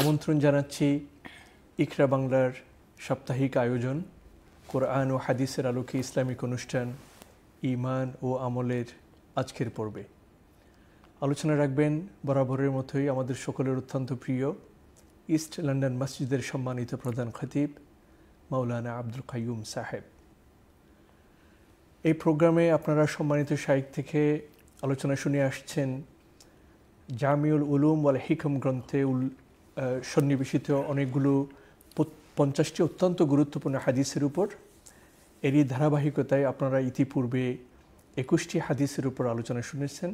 আমন্ত্রণ জানাচ্ছি ইকরা বাংলার সাপ্তাহিক আয়োজন কোরআন ও হাদিসের আলোকে ইসলামিক অনুষ্ঠান ইমান ও আমলের আজকের পর্বে আলোচনা রাখবেন বরাবরের মতোই আমাদের সকলের অত্যন্ত প্রিয় ইস্ট লন্ডন মসজিদের সম্মানিত প্রধান খতিব মাওলানা আব্দুল কাইম সাহেব এই প্রোগ্রামে আপনারা সম্মানিত সাহিত্য থেকে আলোচনা শুনে আসছেন জামিউল উলুম বলে হিকম গ্রন্থে উল সন্নিবেশিত অনেকগুলো পঞ্চাশটি অত্যন্ত গুরুত্বপূর্ণ হাদিসের উপর এরই ধারাবাহিকতায় আপনারা ইতিপূর্বে একুশটি হাদিসের উপর আলোচনা শুনেছেন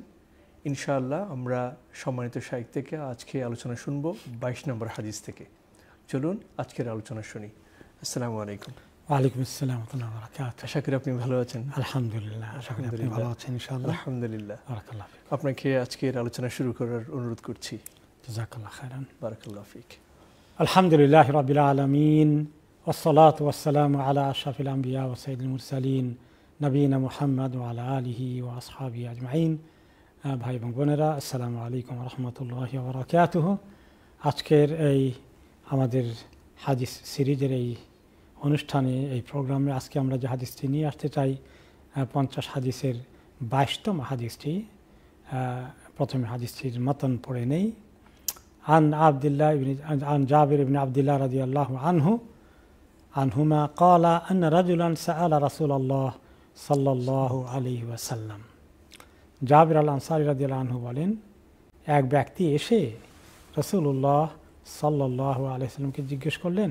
ইনশাআল্লাহ আমরা সম্মানিত সাহিত্য থেকে আজকে আলোচনা শুনব বাইশ নম্বর হাদিস থেকে চলুন আজকের আলোচনা শুনি আসসালামু আলাইকুম وعليكم السلام ورحمة الله وبركاته أشكر ابني بهلوتن الحمد لله أشكر ابني بهلوتن ان شاء الله الحمد لله بارك الله فيك ابنك يا اتكير على تنا شروع كرر انرد كرتي جزاك الله خيرا بارك الله فيك الحمد لله رب العالمين والصلاة والسلام على أشرف الأنبياء وسيد المرسلين نبينا محمد وعلى آله وأصحابه أجمعين بهاي آه، بنغونرا السلام عليكم ورحمة الله وبركاته أتكير أي أمدر حديث سريجر অনুষ্ঠানে এই প্রোগ্রামে আজকে আমরা যে হাদিসটি নিয়ে আসতে চাই পঞ্চাশ হাদিসের বাইশতম হাদিসটি প্রথমে হাদিসটির মতন পড়ে নেই আন আবদুল্লাহ আন জাবির ইবিন আবদুল্লাহ রাজি আল্লাহ আনহু আনহুমা কলা আন রাজুলান সাআলা রাসুল আল্লাহ সাল্লাহ আলি ওয়াসাল্লাম জাবির আল আনসারি রাজি আনহু বলেন এক ব্যক্তি এসে রসুল্লাহ সাল্লাহ সাল্লামকে জিজ্ঞেস করলেন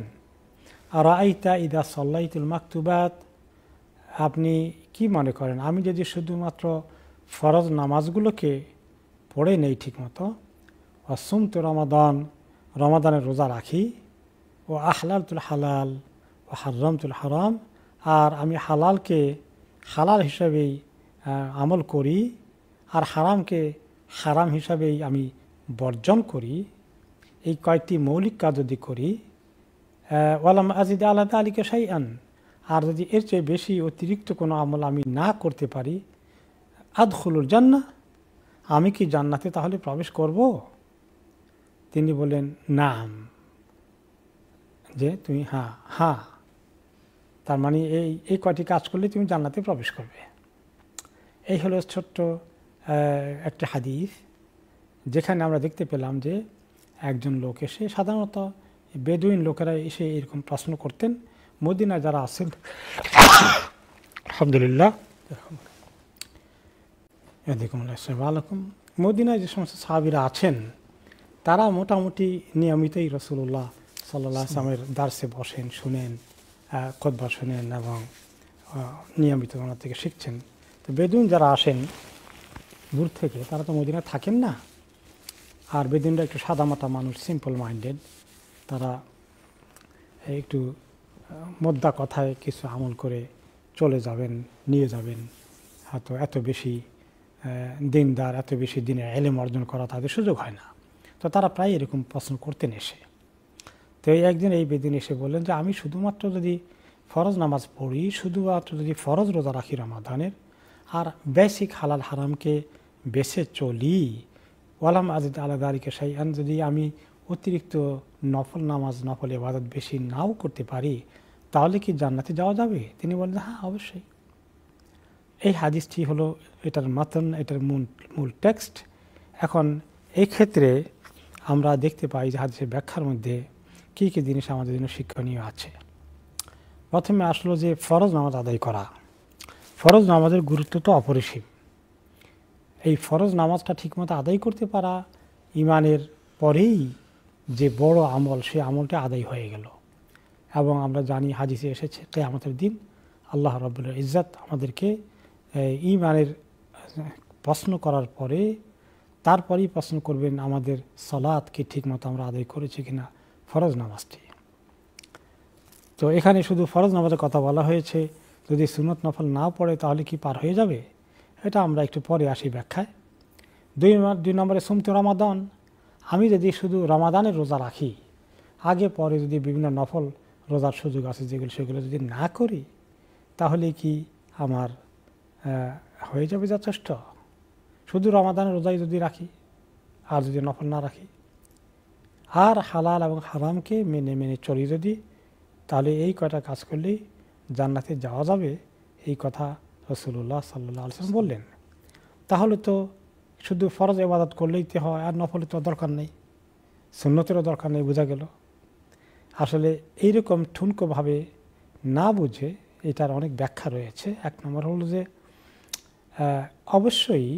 রাইতা ইদা সল্লাইতুল মাকতুবাত আপনি কি মনে করেন আমি যদি শুধুমাত্র ফরজ নামাজগুলোকে পড়ে নেই ঠিকমতো অসুম তো রমাদান রমাদানের রোজা রাখি ও আহলালতুল হালাল ও হাররামতুল হারাম আর আমি হালালকে হালাল হিসাবেই আমল করি আর হারামকে হারাম হিসাবেই আমি বর্জন করি এই কয়েকটি মৌলিক কাজ যদি করি ওয়ালাম আজিদ আলাদা আলীকে সাই আন আর যদি এর চেয়ে বেশি অতিরিক্ত কোনো আমল আমি না করতে পারি আদখুলুর জান্না আমি কি জান্নাতে তাহলে প্রবেশ করব তিনি বলেন নাম যে তুমি হ্যাঁ হ্যাঁ তার মানে এই এই কয়টি কাজ করলে তুমি জান্নাতে প্রবেশ করবে এই হলো ছোট্ট একটা হাদিস যেখানে আমরা দেখতে পেলাম যে একজন লোক এসে সাধারণত বেদুইন লোকেরা এসে এরকম প্রশ্ন করতেন মদিনায় যারা আছেন আলহামদুলিল্লাহ আলাইকুম মদিনায় যে সমস্ত সাহাবিরা আছেন তারা মোটামুটি নিয়মিতই রসুল্লাহ সাল্লাহ আসলামের দার্সে বসেন শুনেন কদবা শুনেন এবং নিয়মিত ওনার থেকে শিখছেন তো বেদুন যারা আসেন দূর থেকে তারা তো মদিনা থাকেন না আর বেদুনরা একটু সাদামাটা মানুষ সিম্পল মাইন্ডেড তারা একটু মোদ্দা কথায় কিছু আমল করে চলে যাবেন নিয়ে যাবেন হয়তো এত বেশি দিনদার এত বেশি দিনের এলেম অর্জন করা তাদের সুযোগ হয় না তো তারা প্রায় এরকম প্রশ্ন করতেন এসে তো এই একদিন এই বেদিন এসে বললেন যে আমি শুধুমাত্র যদি ফরজ নামাজ পড়ি শুধুমাত্র যদি ফরজ রোজা রাখি রমাদানের আর বেসিক হালাল হারামকে বেছে চলি ওয়ালাম আজিদ আলাদারিকে সাইয়ান যদি আমি অতিরিক্ত নফল নামাজ নফল এবাদত বেশি নাও করতে পারি তাহলে কি জান্নাতে যাওয়া যাবে তিনি বলেন হ্যাঁ অবশ্যই এই হাদিসটি হলো এটার মাতন এটার মূল মূল টেক্সট এখন এই ক্ষেত্রে আমরা দেখতে পাই যে হাদিসের ব্যাখ্যার মধ্যে কী কী জিনিস আমাদের জন্য শিক্ষণীয় আছে প্রথমে আসলো যে ফরজ নামাজ আদায় করা ফরজ নামাজের গুরুত্ব তো অপরিসীম এই ফরজ নামাজটা ঠিকমতো আদায় করতে পারা ইমানের পরেই যে বড় আমল সে আমলটা আদায় হয়ে গেল এবং আমরা জানি হাজিসে এসেছে কেয়ামতের দিন আল্লাহ রবুল্লা ইজ্জাত আমাদেরকে ইমানের প্রশ্ন করার পরে তারপরেই প্রশ্ন করবেন আমাদের সলাদ ঠিকমতো আমরা আদায় করেছি কিনা ফরজ নামাজটি তো এখানে শুধু ফরজ নামাজের কথা বলা হয়েছে যদি সুনত নফল না পড়ে তাহলে কি পার হয়ে যাবে এটা আমরা একটু পরে আসি ব্যাখ্যায় দুই দুই নম্বরে সুমতি রমাদন আমি যদি শুধু রমাদানের রোজা রাখি আগে পরে যদি বিভিন্ন নফল রোজার সুযোগ আছে যেগুলো সেগুলো যদি না করি তাহলে কি আমার হয়ে যাবে যথেষ্ট শুধু রমাদানের রোজাই যদি রাখি আর যদি নফল না রাখি আর হালাল এবং হারামকে মেনে মেনে চলি যদি তাহলে এই কয়টা কাজ করলেই জান্নাতে যাওয়া যাবে এই কথা রসুল্লাহ সাল্লাহ আলসালাম বললেন তাহলে তো শুধু ফরজ এবাদত করলেই তো হয় আর নফলে তো দরকার নেই সুন্নতেরও দরকার নেই বোঝা গেল আসলে এইরকম ঠুনকোভাবে না বুঝে এটার অনেক ব্যাখ্যা রয়েছে এক নম্বর হলো যে অবশ্যই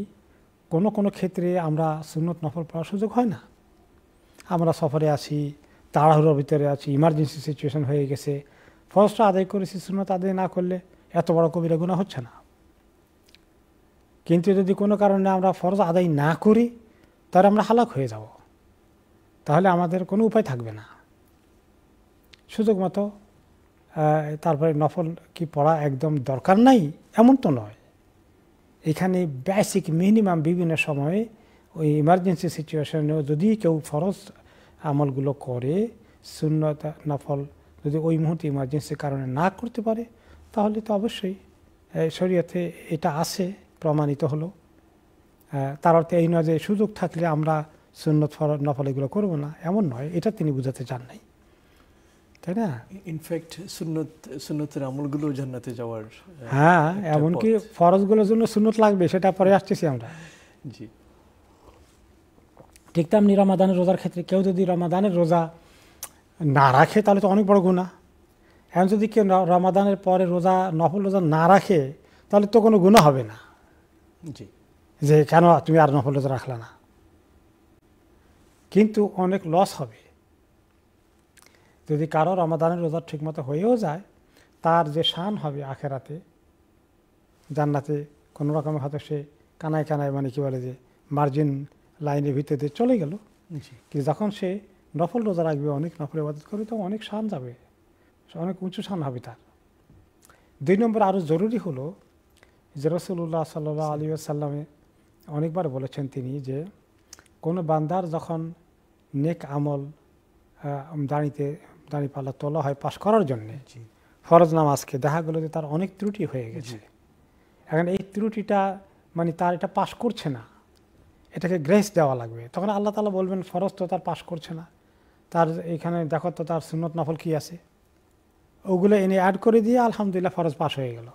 কোনো কোনো ক্ষেত্রে আমরা সুন্নত নফল পাওয়ার সুযোগ হয় না আমরা সফরে আছি তাড়াহুড়োর ভিতরে আছি ইমার্জেন্সি সিচুয়েশন হয়ে গেছে ফরজটা আদায় করেছি সুন্নত আদায় না করলে এত বড় কবিরা গুণা হচ্ছে না কিন্তু যদি কোনো কারণে আমরা ফরজ আদায় না করি তাহলে আমরা হালাক হয়ে যাব তাহলে আমাদের কোনো উপায় থাকবে না সুযোগ মতো তারপরে নফল কি পড়া একদম দরকার নাই এমন তো নয় এখানে বেসিক মিনিমাম বিভিন্ন সময়ে ওই ইমার্জেন্সি সিচুয়েশনেও যদি কেউ ফরজ আমলগুলো করে শূন্যতা নফল যদি ওই মুহূর্তে ইমার্জেন্সি কারণে না করতে পারে তাহলে তো অবশ্যই শরীয়তে এটা আছে প্রমাণিত হলো তার অর্থে এই নয় যে সুযোগ থাকলে আমরা সুন্নত ফর নফল এগুলো করবো না এমন নয় এটা তিনি বুঝাতে চান নাই তাই না ইনফ্যাক্ট সুন্নত সুন্নতের আমলগুলো জান্নাতে যাওয়ার হ্যাঁ এমনকি ফরজগুলোর জন্য সুন্নত লাগবে সেটা পরে আসতেছি আমরা জি ঠিক তেমনি রমাদানের রোজার ক্ষেত্রে কেউ যদি রমাদানের রোজা না রাখে তাহলে তো অনেক বড় গুণা এখন যদি কেউ রমাদানের পরে রোজা নফল রোজা না রাখে তাহলে তো কোনো গুণা হবে না জি যে কেন তুমি আর নফলত রাখলা না কিন্তু অনেক লস হবে যদি কারো রমাদানের রোজা ঠিকমতো হয়েও যায় তার যে শান হবে আখেরাতে জান্নাতে কোনো রকমের হয়তো সে কানায় কানায় মানে কী বলে যে মার্জিন লাইনের দিয়ে চলে গেল কিন্তু যখন সে নফল রোজা রাখবে অনেক নফল ইবাদত করবে তখন অনেক শান যাবে অনেক উঁচু শান হবে তার দুই নম্বর আরও জরুরি হলো যে রসুল্লাহ সাল্লাহ আলী সাল্লামে অনেকবার বলেছেন তিনি যে কোনো বান্দার যখন নেক আমল দাঁড়িতে দাঁড়িয়ে পাল্লা তোলা হয় পাশ করার জন্যে ফরজ নামাজকে দেখা গেলো যে তার অনেক ত্রুটি হয়ে গেছে এখন এই ত্রুটিটা মানে তার এটা পাশ করছে না এটাকে গ্রেস দেওয়া লাগবে তখন আল্লাহ তালা বলবেন ফরজ তো তার পাশ করছে না তার এখানে দেখো তো তার সুনত নফল কি আছে ওগুলো এনে অ্যাড করে দিয়ে আলহামদুলিল্লাহ ফরজ পাশ হয়ে গেলো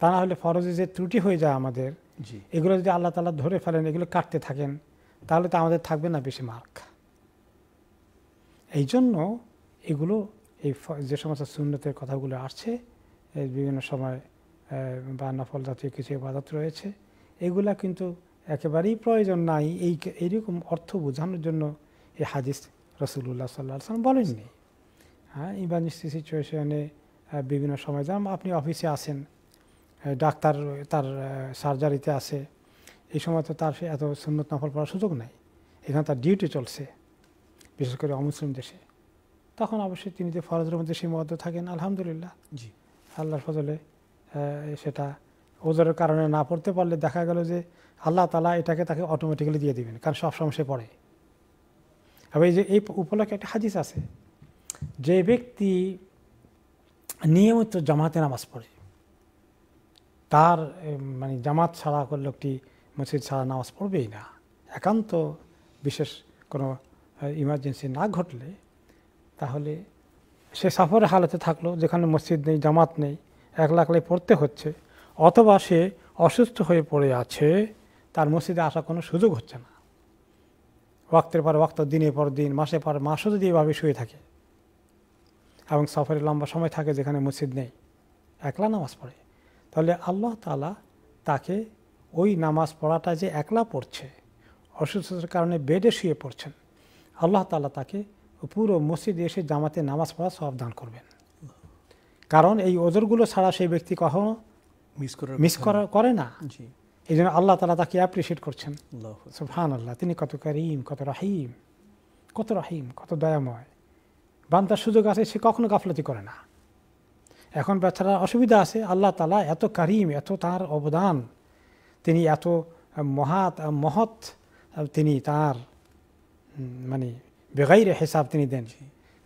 তা না হলে ফরজে যে ত্রুটি হয়ে যায় আমাদের এগুলো যদি আল্লাহ তালা ধরে ফেলেন এগুলো কাটতে থাকেন তাহলে তো আমাদের থাকবে না বেশি মার্ক এই জন্য এগুলো এই যে সমস্ত সুন্নতের কথাগুলো আসছে বিভিন্ন সময় বা নফল জাতীয় কিছু ইবাদত রয়েছে এগুলো কিন্তু একেবারেই প্রয়োজন নাই এই এইরকম অর্থ বোঝানোর জন্য এই হাদিস রসুল্লাহ সাল্লাহ সাল্লাম বলেননি হ্যাঁ ইমার্জেন্সি সিচুয়েশনে বিভিন্ন সময় যেমন আপনি অফিসে আসেন ডাক্তার তার সার্জারিতে আছে এই সময় তো তার এত সুন্নত নফল পড়ার সুযোগ নাই এখানে তার ডিউটি চলছে বিশেষ করে অমুসলিম দেশে তখন অবশ্যই তিনি যে ফরজের মধ্যে সীমাবদ্ধ থাকেন আলহামদুলিল্লাহ জি আল্লাহর ফজলে সেটা ওজোরের কারণে না পড়তে পারলে দেখা গেল যে আল্লাহ তালা এটাকে তাকে অটোমেটিক্যালি দিয়ে দিবেন কারণ সব সমস্যায় পড়ে আবার এই যে এই উপলক্ষে একটা হাদিস আছে যে ব্যক্তি নিয়মিত জামাতে নামাজ পড়ে তার মানে জামাত ছাড়া কোনো লোকটি মসজিদ ছাড়া নামাজ পড়বেই না একান্ত বিশেষ কোনো ইমার্জেন্সি না ঘটলে তাহলে সে সাফরের হালতে থাকলো যেখানে মসজিদ নেই জামাত নেই একলা একলাই পড়তে হচ্ছে অথবা সে অসুস্থ হয়ে পড়ে আছে তার মসজিদে আসা কোনো সুযোগ হচ্ছে না ওয়াক্তের পর ওয়াক্ত দিনের পর দিন মাসে পর মাসও যদি এভাবে শুয়ে থাকে এবং সফরের লম্বা সময় থাকে যেখানে মসজিদ নেই একলা নামাজ পড়ে তাহলে আল্লাহ তালা তাকে ওই নামাজ পড়াটা যে একলা পড়ছে অসুস্থতার কারণে বেডে শুয়ে পড়ছেন আল্লাহ তালা তাকে পুরো মসজিদে এসে জামাতে নামাজ পড়া সব দান করবেন কারণ এই ওজোরগুলো ছাড়া সেই ব্যক্তি কখনো মিস করে না এই জন্য আল্লাহ তালা তাকে অ্যাপ্রিসিয়েট করছেন সুফহান আল্লাহ তিনি কত করিম কত রাহিম কত রাহিম কত দয়াময় বান্দার সুযোগ আছে সে কখনো গাফলতি করে না এখন বেচারা অসুবিধা আছে আল্লাহ তালা এত কারিম এত তার অবদান তিনি এত মহাত মহৎ তিনি তার মানে বেগাইরে হিসাব তিনি দেন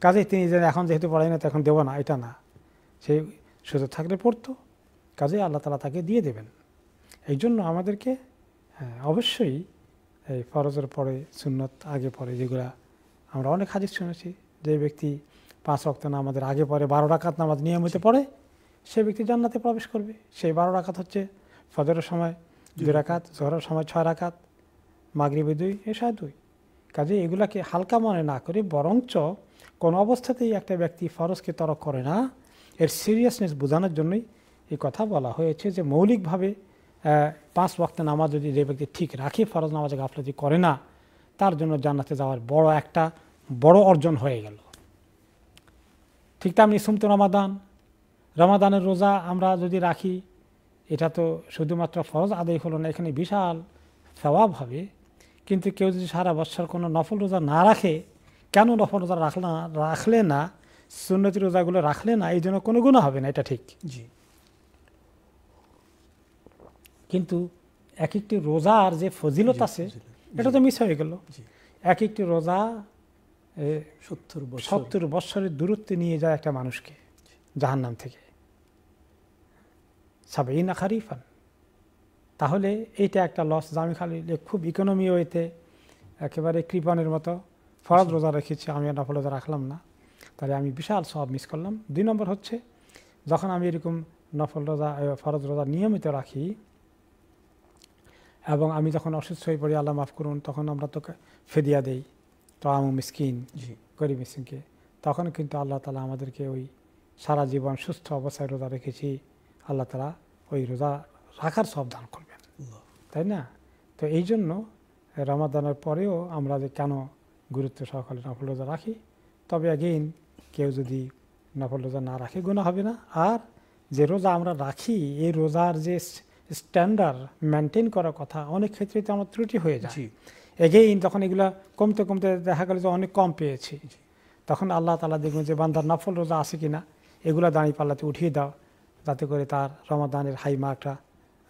কাজে তিনি যেন এখন যেহেতু পড়াই না তখন দেব না এটা না সে সুযোগ থাকলে পড়তো কাজে আল্লাহ তালা তাকে দিয়ে দেবেন এই জন্য আমাদেরকে হ্যাঁ, অবশ্যই এই ফরজের পরে সুন্নত আগে পরে যেগুলা আমরা অনেক হাদিস শুনেছি যে ব্যক্তি পাঁচ রক্ত নামাজের আগে পরে বারো রাকাত নামাজ নিয়মিত পড়ে সে ব্যক্তি জান্নাতে প্রবেশ করবে সেই বারো রাকাত হচ্ছে ফজরের সময় দুই রাকাত জহরের সময় ছয় রাকাত মাগরিবে দুই এসা দুই কাজে এগুলাকে হালকা মনে না করে বরঞ্চ কোন অবস্থাতেই একটা ব্যক্তি ফরজকে তরক করে না এর সিরিয়াসনেস বোঝানোর জন্যই এই কথা বলা হয়েছে যে মৌলিকভাবে পাঁচ ওয়াক্ত নামাজ যদি যে ব্যক্তি ঠিক রাখে ফরজ নামাজে গাফলতি করে না তার জন্য জান্নাতে যাওয়ার বড় একটা বড় অর্জন হয়ে গেল ঠিক তেমনি তো রমাদান রমাদানের রোজা আমরা যদি রাখি এটা তো শুধুমাত্র ফরজ আদায় হলো না এখানে বিশাল স্বভাব হবে কিন্তু কেউ যদি সারা বছর কোনো নফল রোজা না রাখে কেন নফল রোজা রাখলে না রাখলে না সুন্নতি রোজাগুলো রাখলে না এই জন্য কোনো গুণা হবে না এটা ঠিক জি কিন্তু এক একটি রোজার যে ফজিলত আছে এটা তো মিস হয়ে গেল এক একটি রোজা সত্তর সত্তর বৎসরের দূরত্বে নিয়ে যায় একটা মানুষকে নাম থেকে সাবেইনা খারিফান তাহলে এইটা একটা লস আমি খালি খুব ইকোনমি ওয়েতে একেবারে কৃপনের মতো ফরজ রোজা রেখেছি আমি আর নফল রোজা রাখলাম না তাহলে আমি বিশাল সব মিস করলাম দুই নম্বর হচ্ছে যখন আমি এরকম নফল রোজা ফরজ রোজা নিয়মিত রাখি এবং আমি যখন অসুস্থ হয়ে পড়ি আল্লাহ মাফ করুন তখন আমরা তো ফেদিয়া দেই তাম মিসকিন গরিব মিসকিনকে তখন কিন্তু আল্লাহ তালা আমাদেরকে ওই সারা জীবন সুস্থ অবস্থায় রোজা রেখেছি আল্লাহ তালা ওই রোজা রাখার সব দান করবেন তাই না তো এই জন্য রমাদানের পরেও আমরা যে কেন গুরুত্ব সহকারে নফল রোজা রাখি তবে অ্যাগেইন কেউ যদি নফল রোজা না রাখে গোনা হবে না আর যে রোজা আমরা রাখি এই রোজার যে স্ট্যান্ডার্ড মেনটেন করার কথা অনেক ক্ষেত্রে তো আমার ত্রুটি হয়ে যায় এগেইন তখন এগুলো কমতে কমতে দেখা গেল যে অনেক কম পেয়েছি তখন আল্লাহ তালা দেখবেন যে বান্দার নফল রোজা আছে কি না এগুলো দাঁড়িয়ে পাল্লাতে উঠিয়ে দাও যাতে করে তার রমাদানের হাই মার্কটা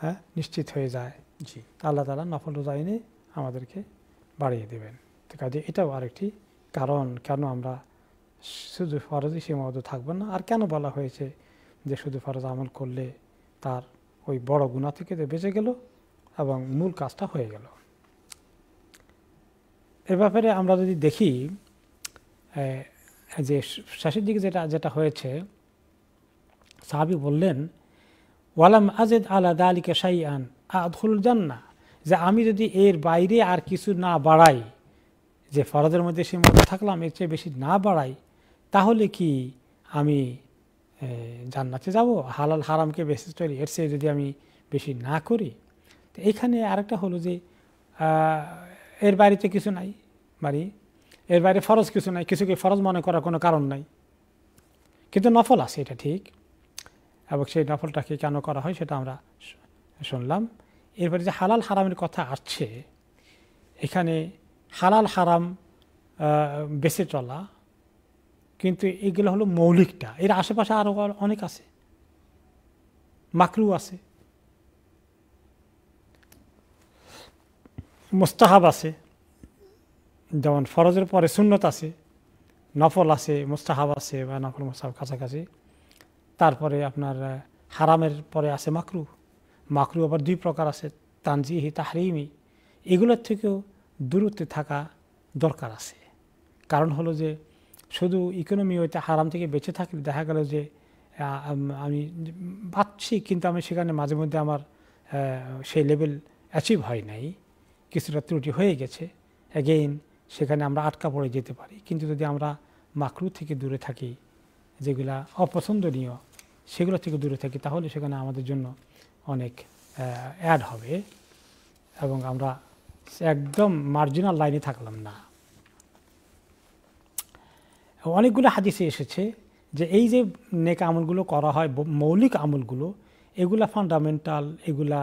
হ্যাঁ নিশ্চিত হয়ে যায় জি আল্লাহ তালা নফল রোজা এনে আমাদেরকে বাড়িয়ে দেবেন তো কাজে এটাও আরেকটি কারণ কেন আমরা শুধু ফরজই সীমাবদ্ধ থাকবো না আর কেন বলা হয়েছে যে শুধু ফরজ আমল করলে তার ওই বড় গুণা থেকে বেঁচে গেল এবং মূল কাজটা হয়ে গেলো এর ব্যাপারে আমরা যদি দেখি যে শেষের দিকে যেটা যেটা হয়েছে সাহাবি বললেন ওয়ালাম আজেদ আলা দালিকে সাই আন আধুল জান্না যে আমি যদি এর বাইরে আর কিছু না বাড়াই যে ফরাজের মধ্যে সীমাবদ্ধ থাকলাম এর চেয়ে বেশি না বাড়াই তাহলে কি আমি জান্নাতে যাব হালাল হারামকে বেশি করি এর চেয়ে যদি আমি বেশি না করি তো এখানে আরেকটা হলো যে এর বাইরেতে কিছু নাই বাড়ি এর বাইরে ফরজ কিছু নাই কিছুকে ফরজ মনে করার কোনো কারণ নাই কিন্তু নফল আছে এটা ঠিক এবং সেই নফলটাকে কেন করা হয় সেটা আমরা শুনলাম এরপরে যে হালাল হারামের কথা আসছে এখানে হালাল হারাম বেঁচে চলা কিন্তু এগুলো হলো মৌলিকটা এর আশেপাশে আরও অনেক আছে মাকরু আছে মুস্তাহাব আছে যেমন ফরজের পরে সুন্নত আছে নফল আছে মুস্তাহাব আছে বা নফল মোস্তাহাব কাছাকাছি তারপরে আপনার হারামের পরে আছে মাকরু মাকরু আবার দুই প্রকার আছে তানজিহি তাহরিমি এগুলোর থেকেও দূরত্বে থাকা দরকার আছে কারণ হলো যে শুধু ইকোনমি ওইটা হারাম থেকে বেঁচে থাকলে দেখা গেল যে আমি পাচ্ছি কিন্তু আমি সেখানে মাঝে মধ্যে আমার সেই লেভেল অ্যাচিভ হয় নাই কিছুটা ত্রুটি হয়ে গেছে অ্যাগেইন সেখানে আমরা আটকা পড়ে যেতে পারি কিন্তু যদি আমরা মাকরু থেকে দূরে থাকি যেগুলা অপছন্দনীয় সেগুলো থেকে দূরে থাকি তাহলে সেখানে আমাদের জন্য অনেক অ্যাড হবে এবং আমরা একদম মার্জিনাল লাইনে থাকলাম না অনেকগুলো হাদিসে এসেছে যে এই যে নেক আমলগুলো করা হয় মৌলিক আমলগুলো এগুলা ফান্ডামেন্টাল এগুলা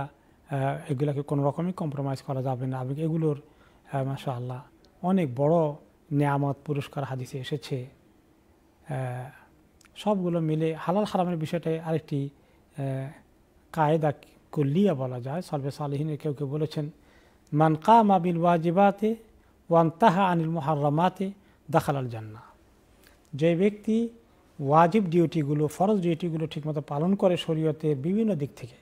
এগুলোকে কোনো রকমই কম্প্রোমাইজ করা যাবে না এবং এগুলোর মাসা আল্লাহ অনেক বড় নিয়ামত পুরস্কার হাদিসে এসেছে সবগুলো মিলে হালাল হারামের বিষয়টায় আরেকটি কায়দা কুল্লিয়া বলা যায় সর্বে সালহিনের কেউ কেউ বলেছেন মানকা মাবিল ওয়াজিবাতে ওয়ান তাহা আনিল মোহারমাতে দাখালাল জান্না যে ব্যক্তি ওয়াজিব ডিউটিগুলো ফরজ ডিউটিগুলো ঠিকমতো পালন করে শরীয়তের বিভিন্ন দিক থেকে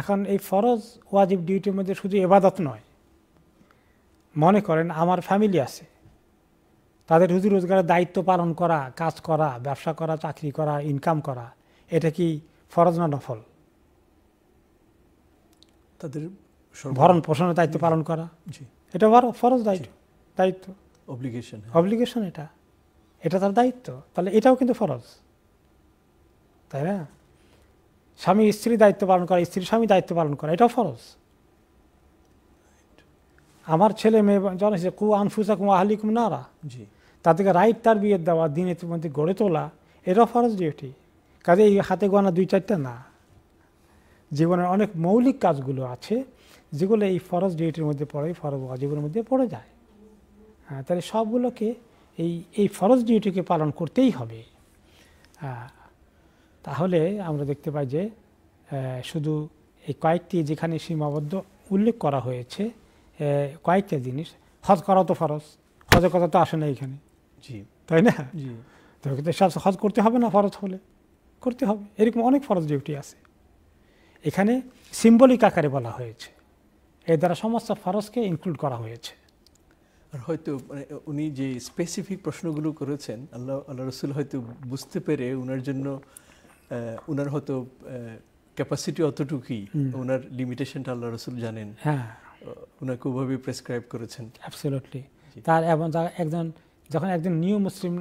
এখন এই ফরজ ওয়াজিব ডিউটির মধ্যে শুধু এবাদত নয় মনে করেন আমার ফ্যামিলি আছে তাদের রুজি রোজগারের দায়িত্ব পালন করা কাজ করা ব্যবসা করা চাকরি করা ইনকাম করা এটা কি ফরজ না নফল তাদের ভরণ পোষণের দায়িত্ব পালন করা এটা ফরজ দায়িত্ব দায়িত্ব অব্লিগেশন হ্যাঁ। অব্লিগেশন এটা এটা তার দায়িত্ব তাহলে এটাও কিন্তু ফরজ তাই না স্বামী স্ত্রী দায়িত্ব পালন করা স্ত্রী স্বামী দায়িত্ব পালন করা এটা ফরজ আমার ছেলে মেয়ে জানিস কু আনফুসা কু আহলিকুম নারা জি তাদেরকে রাইট তার বিয়ের দেওয়া দিনের মধ্যে গড়ে তোলা এটাও ফরজ ডিউটি কাজে এই হাতে গোয়ানা দুই চারটা না জীবনের অনেক মৌলিক কাজগুলো আছে যেগুলো এই ফরজ ডিউটির মধ্যে পড়ে ফরজ জীবনের মধ্যে পড়ে যায় হ্যাঁ তাহলে সবগুলোকে এই এই ফরজ ডিউটিকে পালন করতেই হবে হ্যাঁ তাহলে আমরা দেখতে পাই যে শুধু এই কয়েকটি যেখানে সীমাবদ্ধ উল্লেখ করা হয়েছে কয়েকটা জিনিস হজ করাও তো ফরজ হজের কথা তো আসে না এখানে জি তাই না জি তো সব হজ করতে হবে না ফরজ হলে করতে হবে এরকম অনেক ফরজ ডিউটি আছে এখানে সিম্বলিক আকারে বলা হয়েছে এর দ্বারা সমস্ত ফরজকে ইনক্লুড করা হয়েছে আর হয়তো মানে, উনি যে স্পেসিফিক প্রশ্নগুলো করেছেন আল্লাহ আল্লাহ রসুল হয়তো বুঝতে পেরে উনার জন্য ওনার হয়তো ক্যাপাসিটি অতটুকুই ওনার লিমিটেশনটা আল্লাহ রসুল জানেন হ্যাঁ ওনাকে ওভাবে প্রেসক্রাইব করেছেন অ্যাবসোলুটলি তার এবং একজন যখন একজন নিউ মুসলিম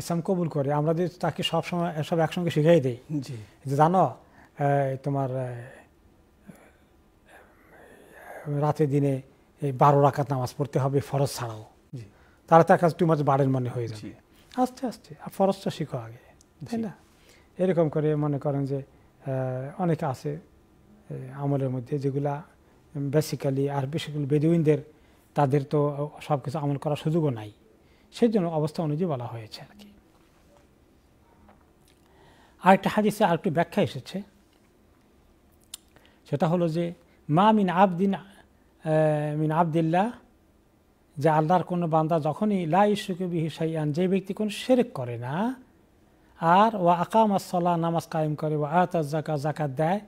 ইসলাম কবুল করে আমরা যদি তাকে সবসময় সব একসঙ্গে শিখাই দিই যে জানো তোমার রাতে দিনে এই বারো রাখাত নামাজ পড়তে হবে ফরজ ছাড়াও তারা তার কাছে টু মাছ বাড়ের মনে হয়ে যাবে আস্তে আস্তে আর ফরজটা শিখো আগে তাই না এরকম করে মনে করেন যে অনেক আছে আমলের মধ্যে যেগুলা বেসিক্যালি আর বেসিক্যালি বেদুইনদের তাদের তো সব কিছু আমল করার সুযোগও নাই সেই জন্য অবস্থা অনুযায়ী বলা হয়েছে আর কি আরেকটা হাদিসে একটু ব্যাখ্যা এসেছে সেটা হলো যে মা মিন আবদিন মিন আবদুল্লাহ যে আল্লাহর কোনো বান্দা যখনই লা ইসুকে বিহিসাইয়ান যে ব্যক্তি কোনো সেরেক করে না আর ওয়া আকাম আসল্লাহ নামাজ কায়েম করে ও আয়াত জাকা জাকাত দেয়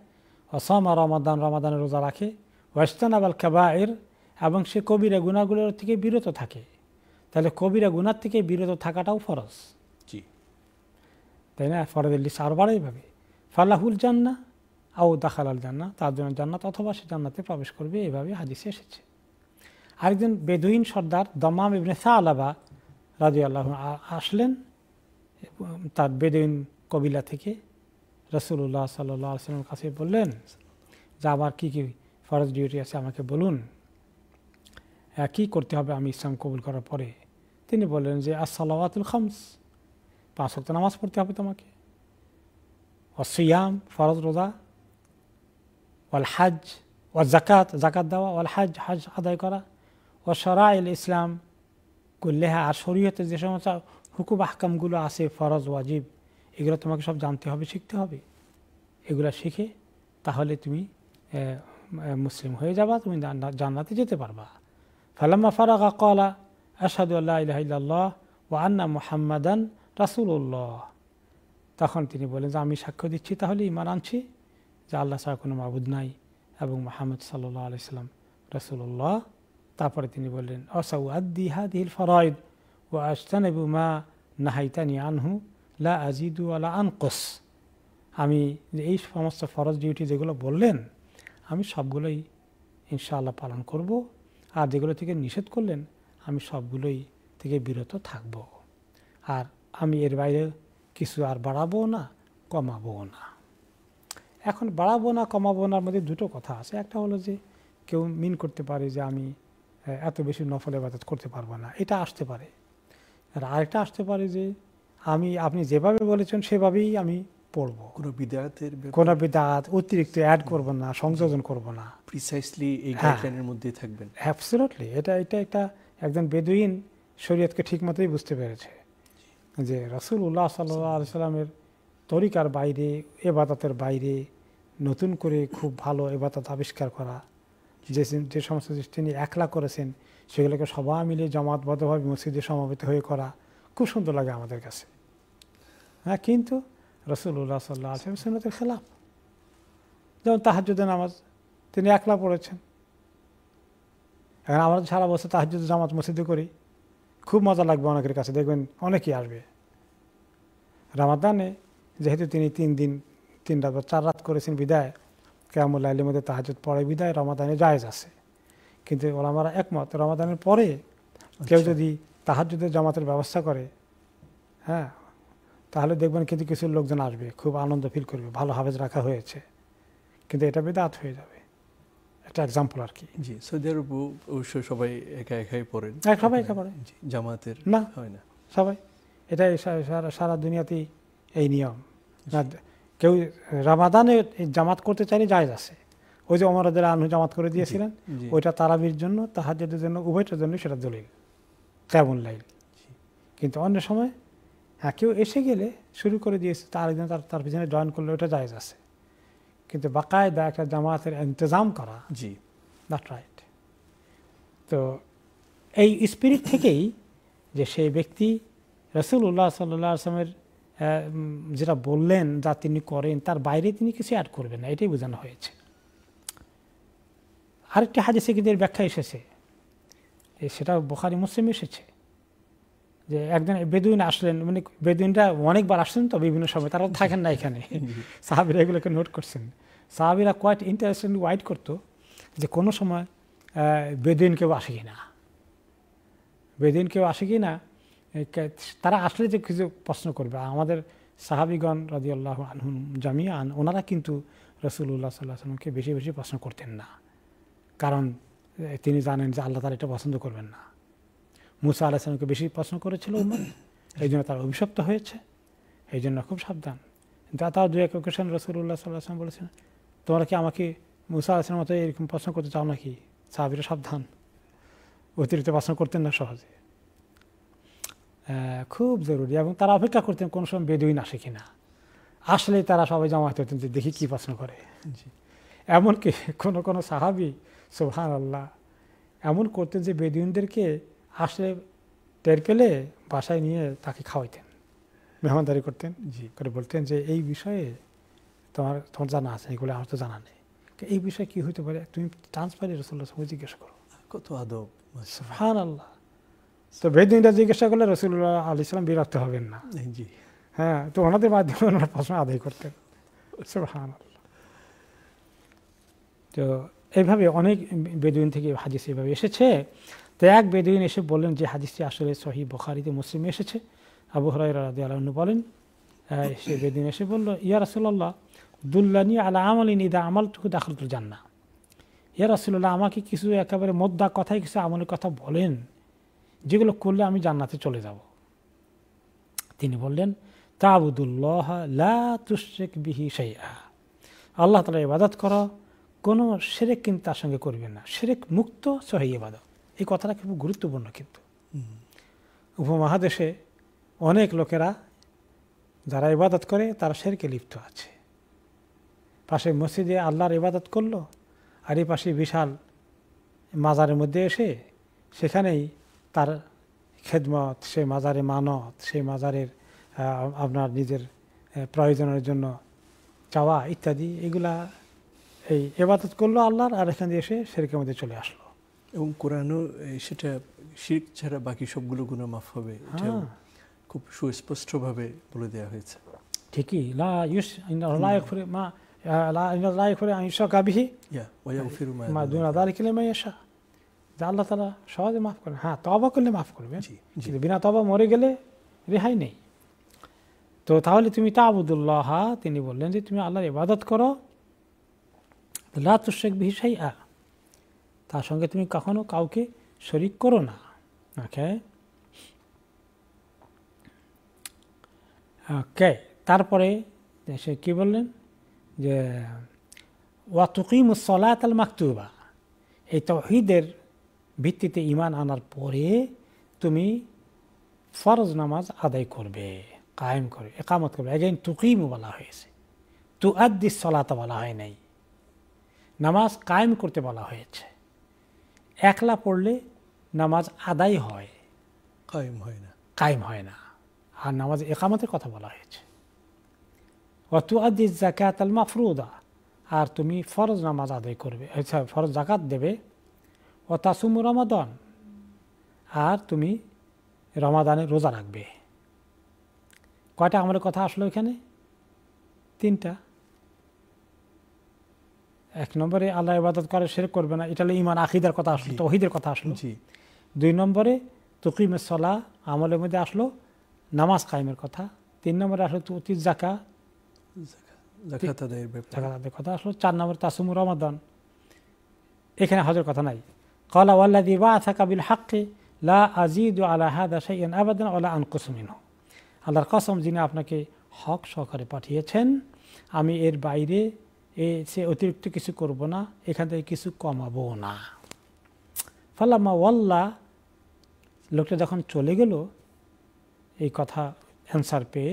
ও অসম রমাদান রমাদানের রোজা রাখে ওয়েস্টার্ন আবাল কেবায়ের এবং সে কবিরা গুণাগুলোর থেকে বিরত থাকে তাহলে কবিরা গুণার থেকে বিরত থাকাটাও ফরজ জি তাই না ফরজের লিস্ট বাড়াই ভাবে ফালাহুল জান্না আও আল জান্না তার জন্য জান্নাত অথবা সে জান্নাতে প্রবেশ করবে এভাবে হাদিসে এসেছে আরেকজন বেদুইন সর্দার দমাম ইবনে সাহ আলাবা রাজি আল্লাহ আসলেন তার বেদিন কবিলা থেকে রসুল্লাহ সাল্লামের কাছে বললেন যে আমার কী কী ফরজ ডিউটি আছে আমাকে বলুন কী করতে হবে আমি ইসলাম কবুল করার পরে তিনি বললেন যে আসসালাওয়াতুল খামস পাঁচ অক্ত নামাজ পড়তে হবে তোমাকে অসিয়াম ফরজ রোজা ওয়াল হাজ ও জাকাত জাকাত দেওয়া ওয়াল হাজ হাজ আদায় করা ও সরাইল ইসলাম কুল্লেহা আর শরীয়তে যে সমস্যা হুকুম আহকামগুলো আছে ফরজ ওয়াজিব এগুলো তোমাকে সব জানতে হবে শিখতে হবে এগুলো শিখে তাহলে তুমি মুসলিম হয়ে যাবা তুমি জান্নাতে যেতে পারবা ফালাম্মা ফারাগা ক্বালা আশহাদু আল্লা ইলাহা ইল্লাল্লাহ ওয়া আন্না মুহাম্মাদান রাসূলুল্লাহ তখন তিনি বলেন যে আমি সাক্ষ্য দিচ্ছি তাহলে ঈমান আনছি যে আল্লাহ ছাড়া কোনো মাবুদ নাই এবং মুহাম্মদ সাল্লাল্লাহু আলাইহি আলাইসাল্লাম রাসূলুল্লাহ তারপরে তিনি বললেন আসাউ আদি হাদিহিল ফরয়েদ ও মা নাহাইতানি আনহু লা আজিদু আলা আনকস আমি এই সমস্ত ফরজ ডিউটি যেগুলো বললেন আমি সবগুলোই ইনশাআল্লাহ পালন করব আর যেগুলো থেকে নিষেধ করলেন আমি সবগুলোই থেকে বিরত থাকব আর আমি এর বাইরে কিছু আর বাড়াবো না কমাবো না এখন বাড়াবো না কমাবো না মধ্যে দুটো কথা আছে একটা হলো যে কেউ মিন করতে পারে যে আমি এত বেশি নফল এবাদত করতে পারবো না এটা আসতে পারে আর আরেকটা আসতে পারে যে আমি আপনি যেভাবে বলেছেন সেভাবেই আমি পড়ব কোনো বিদায়াতের কোনো বিদাত অতিরিক্ত অ্যাড করব না সংযোজন করব না প্রিসাইসলি এই গাইডলাইনের হ্যাঁ। মধ্যে থাকবেন অ্যাবসলিউটলি এটা এটা একটা একজন বেদুইন শরীয়তকে ঠিক মতোই বুঝতে পেরেছে যে রসুল উল্লাহ সাল্লি সাল্লামের তরিকার বাইরে এবাদতের বাইরে নতুন করে খুব ভালো এবাদত আবিষ্কার করা যে যে সমস্ত জিনিস তিনি একলা করেছেন সেগুলোকে সবাই মিলে জমাতবদ্ধভাবে মসজিদে সমাবেত হয়ে করা খুব সুন্দর লাগে আমাদের কাছে হ্যাঁ কিন্তু রসুল্লাহ সাল্লাহ আসলাম সুন্নতের খেলাফ যেমন তাহাজুদ্দিন নামাজ তিনি একলা পড়েছেন এখন আমরা সারা বছর তাহাজুদ্দিন জামাত মসজিদে করি খুব মজা লাগবে অনেকের কাছে দেখবেন অনেকেই আসবে রামাদানে যেহেতু তিনি তিন দিন তিন রাত বা চার রাত করেছেন বিদায় কেমন লাইলের মধ্যে তাহাজুদ পড়ে বিদায় রামাদানে জায়েজ আছে কিন্তু ওলামারা একমত রমাদানের পরে কেউ আচ্ছা। যদি তাহার যদি জামাতের ব্যবস্থা করে হ্যাঁ তাহলে দেখবেন কিন্তু কিছু লোকজন আসবে খুব আনন্দ ফিল করবে ভালো হাফেজ রাখা হয়েছে কিন্তু এটা বেদাত হয়ে যাবে একটা এক্সাম্পল আর কি জি সৌদি আরব অবশ্য সবাই একা একাই পড়েন হ্যাঁ, সবাই একা পড়ে জামাতের না হয় না সবাই এটাই সারা দুনিয়াতেই এই নিয়ম কেউ রামাদানে জামাত করতে চাইলে যায় আছে ওই যে অমর আনহু জামাত করে দিয়েছিলেন ওইটা তারাবির জন্য তাহাজের জন্য উভয়টার জন্য সেটা দলিল তেমন লাইল কিন্তু অন্য সময় হ্যাঁ কেউ এসে গেলে শুরু করে দিয়েছে তার একদিন তার তার পিছনে জয়েন করলে ওইটা জায়জ আছে কিন্তু বাকায়দা একটা জামাতের ইন্তজাম করা জি দ্যাট রাইট তো এই স্পিরিট থেকেই যে সেই ব্যক্তি রসুল্লাহ সাল্লাহ আসলামের যেটা বললেন যা তিনি করেন তার বাইরে তিনি কিছু অ্যাড করবেন না এটাই বোঝানো হয়েছে আরেকটি হাজি কিন্তু ব্যাখ্যা এসেছে সেটা বোখারি মুসলিম এসেছে যে একদিন বেদুইন আসলেন মানে বেদুইনরা অনেকবার আসলেন তো বিভিন্ন সময় তারা থাকেন না এখানে সাহাবিরা এগুলোকে নোট করছেন সাহাবিরা কোয়াইট ইন্টারেস্টিং ওয়াইট করতো যে কোনো সময় বেদুইন কেউ আসে কি না বেদিন কেউ আসে কি না তারা আসলে যে কিছু প্রশ্ন করবে আমাদের সাহাবিগণ রাজিউল্লাহ আনহুন জামিয়ান ওনারা কিন্তু রসুল্লাহ সাল্লাহ আসলামকে বেশি বেশি প্রশ্ন করতেন না কারণ তিনি জানেন যে আল্লাহ তালা এটা পছন্দ করবেন না মুসা আল্লাহ সালামকে বেশি পছন্দ করেছিল উমর এই জন্য তারা অভিশপ্ত হয়েছে এই জন্য খুব সাবধান কিন্তু তাও দু এক ওকেশন রসুল্লাহ সাল্লাহাম বলেছেন তোমরা কি আমাকে মুসা আলাহিসের মতো এরকম প্রশ্ন করতে চাও নাকি সাহাবিরা সাবধান অতিরিক্ত প্রশ্ন করতেন না সহজে খুব জরুরি এবং তারা অপেক্ষা করতেন কোনো সময় বেদুইন আসে না আসলেই তারা সবাই জমা হতে হতেন যে দেখি কী প্রশ্ন করে এমনকি কোনো কোনো সাহাবি সোহান আল্লাহ এমন করতেন যে বেদিনদেরকে আসলে টের পেলে বাসায় নিয়ে তাকে খাওয়াইতেন মেহমানদারি করতেন জি করে বলতেন যে এই বিষয়ে তোমার তোমার জানা আছে এগুলো আমার তো জানা নেই এই বিষয়ে কি হতে পারে তুমি চান্স পাইলে রসুল্লাহ সঙ্গে জিজ্ঞাসা করো কত আদব সোহান আল্লাহ তো বেদিনটা জিজ্ঞাসা করলে রসুল্লাহ আলি সালাম বিরক্ত হবেন না জি হ্যাঁ তো ওনাদের মাধ্যমে ওনারা প্রশ্ন আদায় করতেন সোহান আল্লাহ তো এইভাবে অনেক বেদুইন থেকে হাদিস এইভাবে এসেছে তো এক বেদুইন এসে বললেন যে হাদিসটি আসলে সহি বখারিতে মুসলিম এসেছে আবু হরাই রাদু আলাহনু বলেন সে বেদিন এসে বলল ইয়া রাসুল্লাহ দুল্লানি আলা আমলিন ইদা আমলটুকু দাখল তো যান না ইয়া রাসুল্লাহ আমাকে কিছু একেবারে মোদ্দা কথাই কিছু আমলের কথা বলেন যেগুলো করলে আমি জান্নাতে চলে যাব তিনি বললেন তা আবুদুল্লাহ লা তুশেক বিহি সাইয়া আল্লাহ তালা ইবাদত করো কোনো সেরেক কিন্তু তার সঙ্গে করবে না সেরেক মুক্ত সহি ইবাদত এই কথাটা খুব গুরুত্বপূর্ণ কিন্তু উপমহাদেশে অনেক লোকেরা যারা ইবাদত করে তারা সেরকে লিপ্ত আছে পাশে মসজিদে আল্লাহর ইবাদত করলো আর এই পাশে বিশাল মাজারের মধ্যে এসে সেখানেই তার খেদমত সে মাজারে মানত সে মাজারের আপনার নিজের প্রয়োজনের জন্য চাওয়া ইত্যাদি এগুলা এই এবাদত করলো আল্লাহর আর এখানে এসে সেরেকের মধ্যে চলে আসলো এবং কোরআনও সেটা শির ছাড়া বাকি সবগুলো গুণ মাফ হবে এটা হ্যাঁ। খুব সুস্পষ্টভাবে বলে দেওয়া হয়েছে ঠিকই লা ইউস লায়ক করে মা লায়ক ফিরে আইসা কাবিহি মা দুনা দালি কিলে মা ইয়েশা আল্লাহ তালা সহজে মাফ করেন হ্যাঁ তবা করলে মাফ করবেন বিনা তবা মরে গেলে রেহাই নেই তো তাহলে তুমি তা তাবুদুল্লাহা তিনি বললেন যে তুমি আল্লাহর ইবাদত করো লা বিষাই আ তার সঙ্গে তুমি কখনো কাউকে শরিক করো না ওকে ওকে তারপরে সে কী বললেন যে ওয়াতুকিম সলাত আল মাকতুবা এই তহিদের ভিত্তিতে ইমান আনার পরে তুমি ফরজ নামাজ আদায় করবে কায়েম করবে একামত করবে এগেন তুকিমও বলা হয়েছে তু আদি সলাত বলা হয় নাই নামাজ কায়েম করতে বলা হয়েছে একলা পড়লে নামাজ আদায় হয় কায়েম হয় না কায়েম হয় না আর নামাজ একামতের কথা বলা হয়েছে অতু আদি জাকাত আল মাফরুদা আর তুমি ফরজ নামাজ আদায় করবে আচ্ছা ফরজ জাকাত দেবে ও তাসুম রমাদন আর তুমি রমাদানে রোজা রাখবে কয়টা আমার কথা আসলো এখানে তিনটা এক নম্বরে আল্লাহ ইবাদত করে সেরে করবে না এটা ইমান আকিদার কথা আসলো তহিদের কথা আসলো দুই নম্বরে তুকিমে সলা আমলের মধ্যে আসলো নামাজ কায়েমের কথা তিন নম্বরে আসলো তুতি জাকা কথা আসলো চার নম্বরে তাসুমুর রমাদান এখানে হজের কথা নাই কলা ওয়াল্লা দি বা আথা কাবিল হাক্কে লা আজিদ আলা হাদা সাইয়ান আবাদান আন আনকুসমিন আল্লাহর কসম যিনি আপনাকে হক সহকারে পাঠিয়েছেন আমি এর বাইরে এ সে অতিরিক্ত কিছু করব না এখান থেকে কিছু কমাবো না ফালামা ওয়াল্লা লোকটা যখন চলে গেল এই কথা অ্যান্সার পেয়ে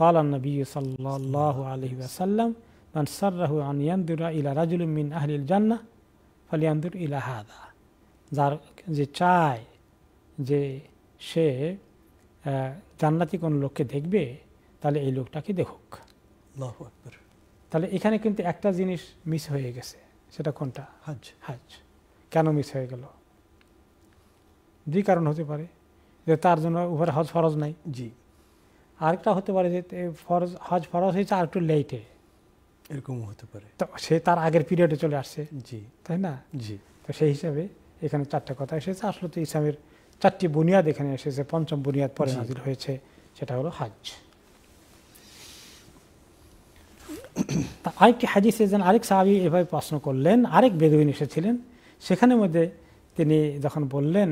কালা নবী সাল্লাহ আলহি আসাল্লাম মান সার্রাহু আনিয়ান্দুরা ইলা রাজুল মিন আহলিল জান্না ফালিয়ান্দুর ইলা হাদা যার যে চায় যে সে জান্নাতি কোনো লোককে দেখবে তাহলে এই লোকটাকে দেখুক আল্লাহ আকবর তাহলে এখানে কিন্তু একটা জিনিস মিস হয়ে গেছে সেটা কোনটা হাজ হাজ কেন মিস হয়ে গেল দুই কারণ হতে পারে যে তার জন্য উপরে হজ ফরজ নাই জি আরেকটা হতে পারে যে ফরজ হজ ফরজ হয়েছে আর একটু লেটে এরকমও হতে পারে তো সে তার আগের পিরিয়ডে চলে আসছে জি তাই না জি তো সেই হিসাবে এখানে চারটা কথা এসেছে আসলে তো ইসলামের চারটি বুনিয়াদ এখানে এসেছে পঞ্চম বুনিয়াদ পরে হাজির হয়েছে সেটা হলো হাজ আরেকটি হাদিসে যেন আরেক সাহাবি এভাবে প্রশ্ন করলেন আরেক বেদুইন এসেছিলেন সেখানের মধ্যে তিনি যখন বললেন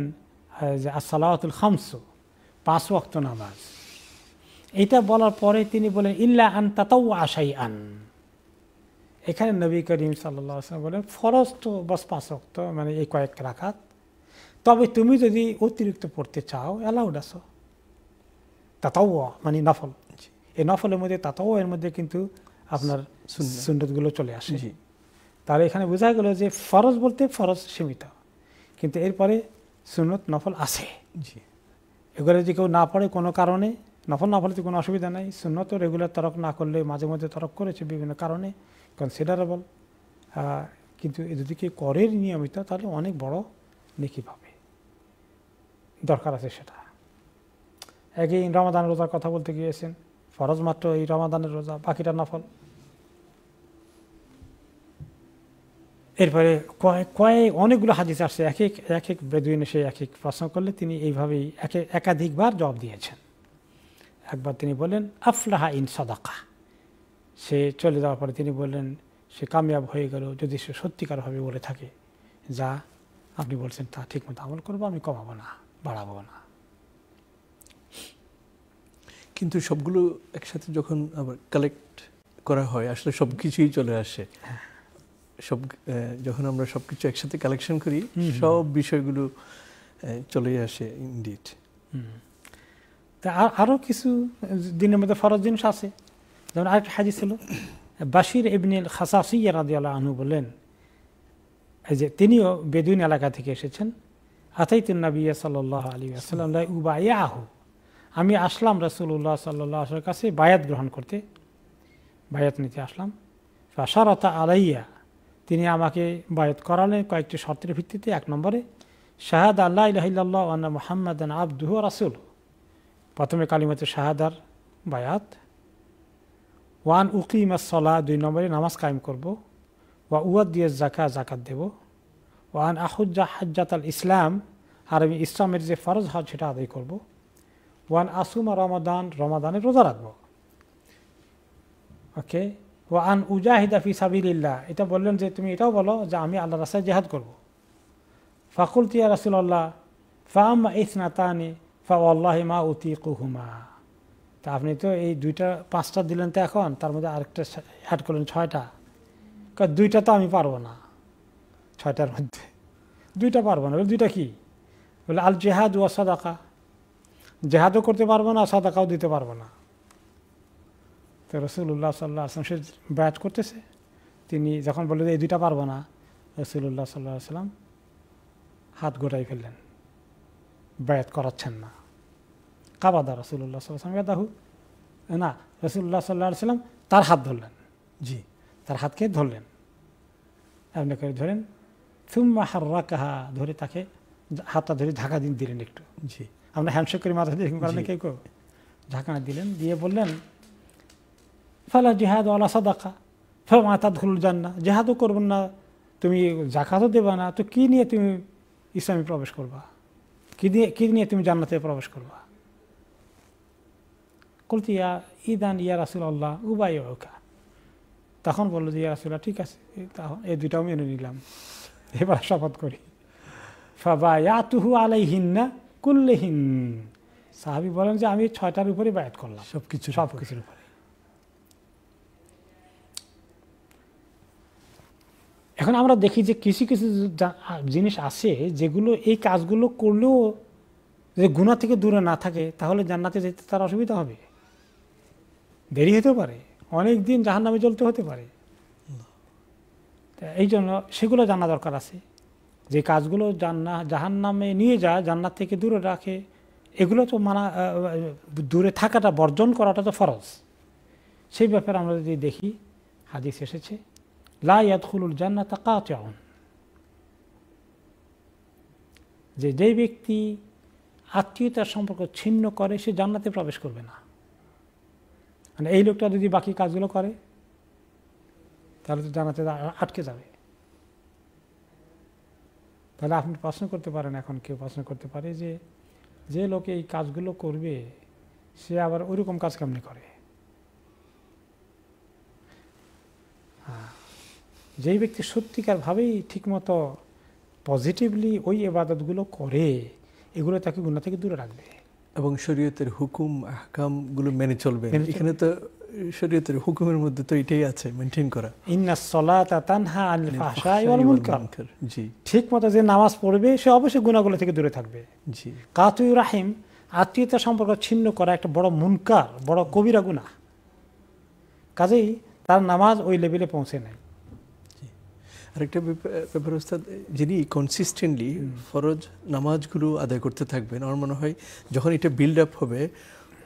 যে আসসালাতুল খামসু পাঁচ ওয়াক্ত নামাজ এটা বলার পরে তিনি বলেন ইল্লা আন তাতাউ আশাই আন এখানে নবী করিম সাল্লাম বলেন ফরজ তো বস পাঁচ ওয়াক্ত মানে এই কয়েক রাখাত তবে তুমি যদি অতিরিক্ত পড়তে চাও অ্যালাউড আসো তাতাউ মানে নফল এই নফলের মধ্যে তাতাও এর মধ্যে কিন্তু আপনার সুন্নতগুলো চলে আসে জি তাহলে এখানে বোঝা গেল যে ফরজ বলতে ফরজ সীমিত কিন্তু এরপরে সুন্নত নফল আছে জি এগুলো যদি কেউ না পড়ে কোনো কারণে নফল না পড়ে কোনো অসুবিধা নাই সুন্নত রেগুলার তরক না করলে মাঝে মধ্যে তরক করেছে বিভিন্ন কারণে কনসিডারেবল কিন্তু যদি কেউ করে নিয়মিত তাহলে অনেক বড় নেকি পাবে দরকার আছে সেটা একই রমাদান রোজার কথা বলতে গিয়েছেন ফরজ মাত্র এই রমাদানের রোজা বাকিটা নফল এরপরে কয়েক অনেকগুলো হাদিস আসছে এক এক এক এক বেদুইনে সে এক এক প্রশ্ন করলে তিনি এইভাবেই এক একাধিকবার জবাব দিয়েছেন একবার তিনি বলেন আফলাহা ইন সদাকা সে চলে যাওয়ার পরে তিনি বললেন সে কামিয়াব হয়ে গেল যদি সে সত্যিকারভাবে বলে থাকে যা আপনি বলছেন তা ঠিকমতো আমল করবো আমি কমাবো না বাড়াবো না কিন্তু সবগুলো একসাথে যখন আবার কালেক্ট করা হয় আসলে সব কিছুই চলে আসে হ্যাঁ। সব যখন আমরা সব কিছু একসাথে কালেকশন করি সব বিষয়গুলো চলে আসে ইন্ডিট তা আরও কিছু দিনের মধ্যে ফরজ জিনিস আছে যেমন আরেকটা হাজি ছিল বাশির এমনি খাসাসি রাদিয়াল্লাহ আনু বলেন যে তিনিও বেদুইন এলাকা থেকে এসেছেন আতাই নবী সাল আলী আসসালাম ইয়া আহ আমি আসলাম রসুল্লাহ সাল্লাহ আসলার কাছে বায়াত গ্রহণ করতে বায়াত নিতে আসলাম আশারতা আলাইয়া তিনি আমাকে বায়ত করালেন কয়েকটি শর্তের ভিত্তিতে এক নম্বরে শাহাদ আল্লাহ ইহিল্লাহ আন্না মোহাম্মদ আবদুহ রাসুল প্রথমে কালিমাতে শাহাদার বায়াত ওয়ান উকিম সলা দুই নম্বরে নামাজ কায়েম করব ওয়া উয়াদ দিয়ে জাকা জাকাত দেব ওয়ান আহুজ্জা হাজ্জাত আল ইসলাম আর আমি ইসলামের যে ফরজ হজ সেটা আদায় করব ওয়ান আসুমা রমাদান রমাদানে রোজা রাখব ওকে ও আন উজাহিদা ফি সাবিল্লাহ এটা বললেন যে তুমি এটাও বলো যে আমি আল্লাহ রাস্তায় জেহাদ করব ফাকুল তিয়া রাসুল্লাহ ফাম ইসনাতানি ফা আল্লাহ মা উতি কুহুমা তা আপনি তো এই দুইটা পাঁচটা দিলেন তো এখন তার মধ্যে আরেকটা অ্যাড করলেন ছয়টা দুইটা তো আমি পারবো না ছয়টার মধ্যে দুইটা পারবো না বলে দুইটা কি বলে আল জেহাদ ওয়া সাদাকা জেহাদও করতে পারবো না সাদাকাও দিতে পারবো না তো রসুল্লাহ সাল্লাহ আসলাম সে ব্যাট করতেছে তিনি যখন বললেন এই দুইটা পারবো না রসুল্লাহ সাল্লাহ আসলাম হাত গোটাই ফেললেন ব্যায়াত করাচ্ছেন না কাবাদা রসুল্লাহ সাল্লাম দাহু না রসুল্লাহ সাল্লাহ আসলাম তার হাত ধরলেন জি তার হাতকে ধরলেন আপনি করে ধরেন থুম্মা হাররা কাহা ধরে তাকে হাতটা ধরে ঢাকা দিন দিলেন একটু জি আপনার হ্যান্ডশেক করে মাথা দিয়ে কেউ কেউ ঢাকা দিলেন দিয়ে বললেন ফালা জেহাদ আলা সাদাকা ফেমা তাদুল না জেহাদও করবেন না তুমি জাকাতও দেবা না তো কী নিয়ে তুমি ইসলামে প্রবেশ করবা কী দিয়ে কী নিয়ে তুমি জান্নাতে প্রবেশ করবা কলতি ইয়া ইদান ইয়া রাসুল আল্লাহ উবাই ওকা তখন বললো যে ইয়া রাসুল্লাহ ঠিক আছে তখন এই দুইটাও মেনে নিলাম এবার শপথ করি ফাবা ইয়া তুহু আলাই হিন্না কুল্লে হিন সাহাবি বলেন যে আমি ছয়টার উপরে ব্যয়াত করলাম সব কিছু সব কিছুর উপরে এখন আমরা দেখি যে কিছু কিছু জিনিস আছে যেগুলো এই কাজগুলো করলেও যে গুণা থেকে দূরে না থাকে তাহলে জান্নাতে যেতে তার অসুবিধা হবে দেরি হতে পারে অনেক দিন জাহান নামে চলতে হতে পারে এই জন্য সেগুলো জানা দরকার আছে যে কাজগুলো জান্না জাহান নামে নিয়ে যায় জান্নাত থেকে দূরে রাখে এগুলো তো মানা দূরে থাকাটা বর্জন করাটা তো ফরজ সেই ব্যাপারে আমরা যদি দেখি হাদিস এসেছে লাইয়াদুল জান্নাতা কাতেউন যে যে ব্যক্তি আত্মীয়তার সম্পর্ক ছিন্ন করে সে জান্নাতে প্রবেশ করবে না মানে এই লোকটা যদি বাকি কাজগুলো করে তাহলে তো জানাতে আটকে যাবে তাহলে আপনি প্রশ্ন করতে পারেন এখন কেউ প্রশ্ন করতে পারে যে যে লোক এই কাজগুলো করবে সে আবার ওইরকম কাজ কেমনি করে হ্যাঁ যেই ব্যক্তি সত্যিকারভাবেই ঠিকমতো পজিটিভলি ওই এবাদতগুলো করে এগুলো তাকে গুণা থেকে দূরে রাখবে এবং শরীয়তের হুকুম আহকামগুলো মেনে চলবে এখানে তো শরীয়তের হুকুমের মধ্যে তো এটাই আছে মেনটেন করা ইন্না সলাতা তানহা আনিল ফাহশাই ওয়াল মুনকার জি ঠিকমতো যে নামাজ পড়বে সে অবশ্যই গুনাহগুলো থেকে দূরে থাকবে জি কাতু রাহিম আত্মীয়তা সম্পর্ক ছিন্ন করা একটা বড় মুনকার বড় কবিরা গুনাহ কাজেই তার নামাজ ওই লেভেলে পৌঁছে নেয় আরেকটা ব্যাপার ওস্তাদ যিনি কনসিস্টেন্টলি ফরজ নামাজগুলো আদায় করতে থাকবেন আমার মনে হয় যখন এটা বিল্ড আপ হবে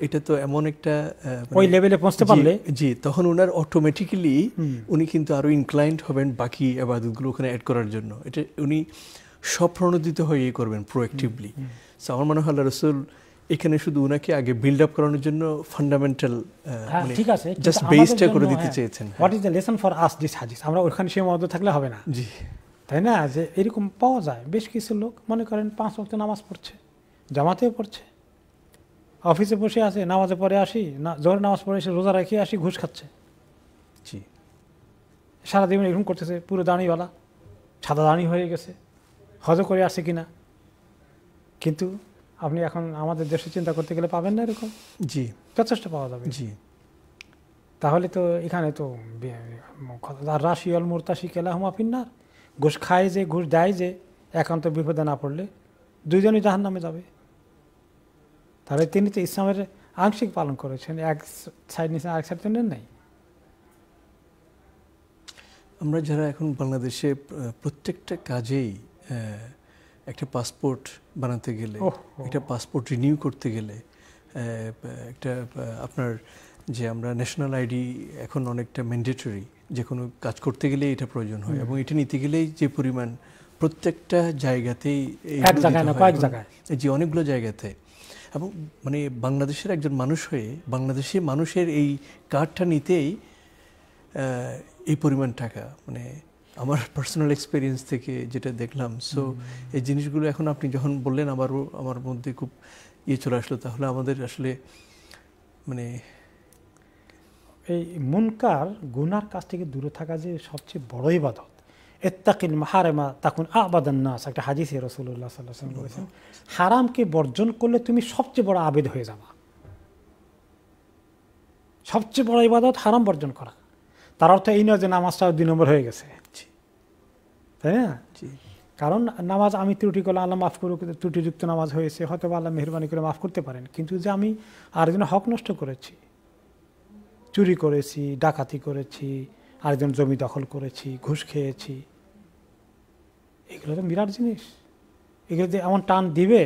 এটা তো এমন একটা মানে ওই লেভেলে পৌঁছতে পারলে জি তখন ওনার অটোমেটিক্যালি উনি কিন্তু আরও ইনক্লাইন্ড হবেন বাকি আবাদতগুলো ওখানে অ্যাড করার জন্য এটা উনি স্বপ্রণোদিত হয়ে করবেন প্রোয়েক্টিভলি সো আমার মনে হয় আল্লাহ রসুল এখানে শুধু ওনাকে আগে বিল্ড আপ করানোর জন্য ফান্ডামেন্টাল হ্যাঁ, ঠিক আছে জাস্ট বেসটা করে দিতে হ্যাঁ। চেয়েছেন what is the lesson for us this হাদিস আমরা ওখানে সীমাবদ্ধ থাকলে হবে না জি তাই না যে এরকম পাওয়া যায় বেশ কিছু লোক মনে করেন পাঁচ ওয়াক্ত নামাজ পড়ছে জামাতেও পড়ছে অফিসে বসে আসে নামাজে পরে আসি না জোরে নামাজ পড়ে এসে রোজা রেখে আসি ঘুষ খাচ্ছে জি সারা দিন এরকম করতেছে পুরো দাঁড়িওয়ালা সাদা দাঁড়ি হয়ে গেছে হজ করে আসে কিনা কিন্তু আপনি এখন আমাদের দেশে চিন্তা করতে গেলে পাবেন না এরকম জি যথেষ্ট পাওয়া যাবে জি তাহলে তো এখানে তো রাশিয়াল মোরতাসি কেলা হুম আপিনার ঘুষ খায় যে ঘুষ দেয় যে একান্ত বিপদে না পড়লে দুইজনই জাহান নামে যাবে তাহলে তিনি তো ইসলামের আংশিক পালন করেছেন এক সাইড নিয়েছেন আরেক সাইড তো নেন নাই আমরা যারা এখন বাংলাদেশে প্রত্যেকটা কাজেই একটা পাসপোর্ট বানাতে গেলে একটা পাসপোর্ট রিনিউ করতে গেলে একটা আপনার যে আমরা ন্যাশনাল আইডি এখন অনেকটা ম্যান্ডেটরি যে কোনো কাজ করতে গেলে এটা প্রয়োজন হয় এবং এটা নিতে গেলেই যে পরিমাণ প্রত্যেকটা জায়গাতেই এক জায়গায় না কয়েক জায়গায় যে অনেকগুলো জায়গাতে এবং মানে বাংলাদেশের একজন মানুষ হয়ে বাংলাদেশি মানুষের এই কার্ডটা নিতেই এই পরিমাণ টাকা মানে আমার পার্সোনাল এক্সপিরিয়েন্স থেকে যেটা দেখলাম সো এই জিনিসগুলো এখন আপনি যখন বললেন আবারও আমার মধ্যে খুব ইয়ে চলে আসলো তাহলে আমাদের আসলে মানে এই মুনকার গুনার কাছ থেকে দূরে থাকা যে সবচেয়ে বড় ইবাদত এত্তাকিন হারেমা তখন আবাদান নাস একটা সে রসুল্লাহ সাল্লাহ বলেছেন হারামকে বর্জন করলে তুমি সবচেয়ে বড় আবেদ হয়ে যাবা সবচেয়ে বড় ইবাদত হারাম বর্জন করা তার অর্থ এই নয় যে নামাজটা দুই নম্বর হয়ে গেছে তাই না কারণ নামাজ আমি ত্রুটি করলাম আল্লাহ মাফ করুক ত্রুটিযুক্ত নামাজ হয়েছে হয়তো আল্লাহ মেহরবানি করে মাফ করতে পারেন কিন্তু যে আমি আরেকজন হক নষ্ট করেছি চুরি করেছি ডাকাতি করেছি আরেকজন জমি দখল করেছি ঘুষ খেয়েছি এগুলো তো বিরাট জিনিস এগুলো যে এমন টান দিবে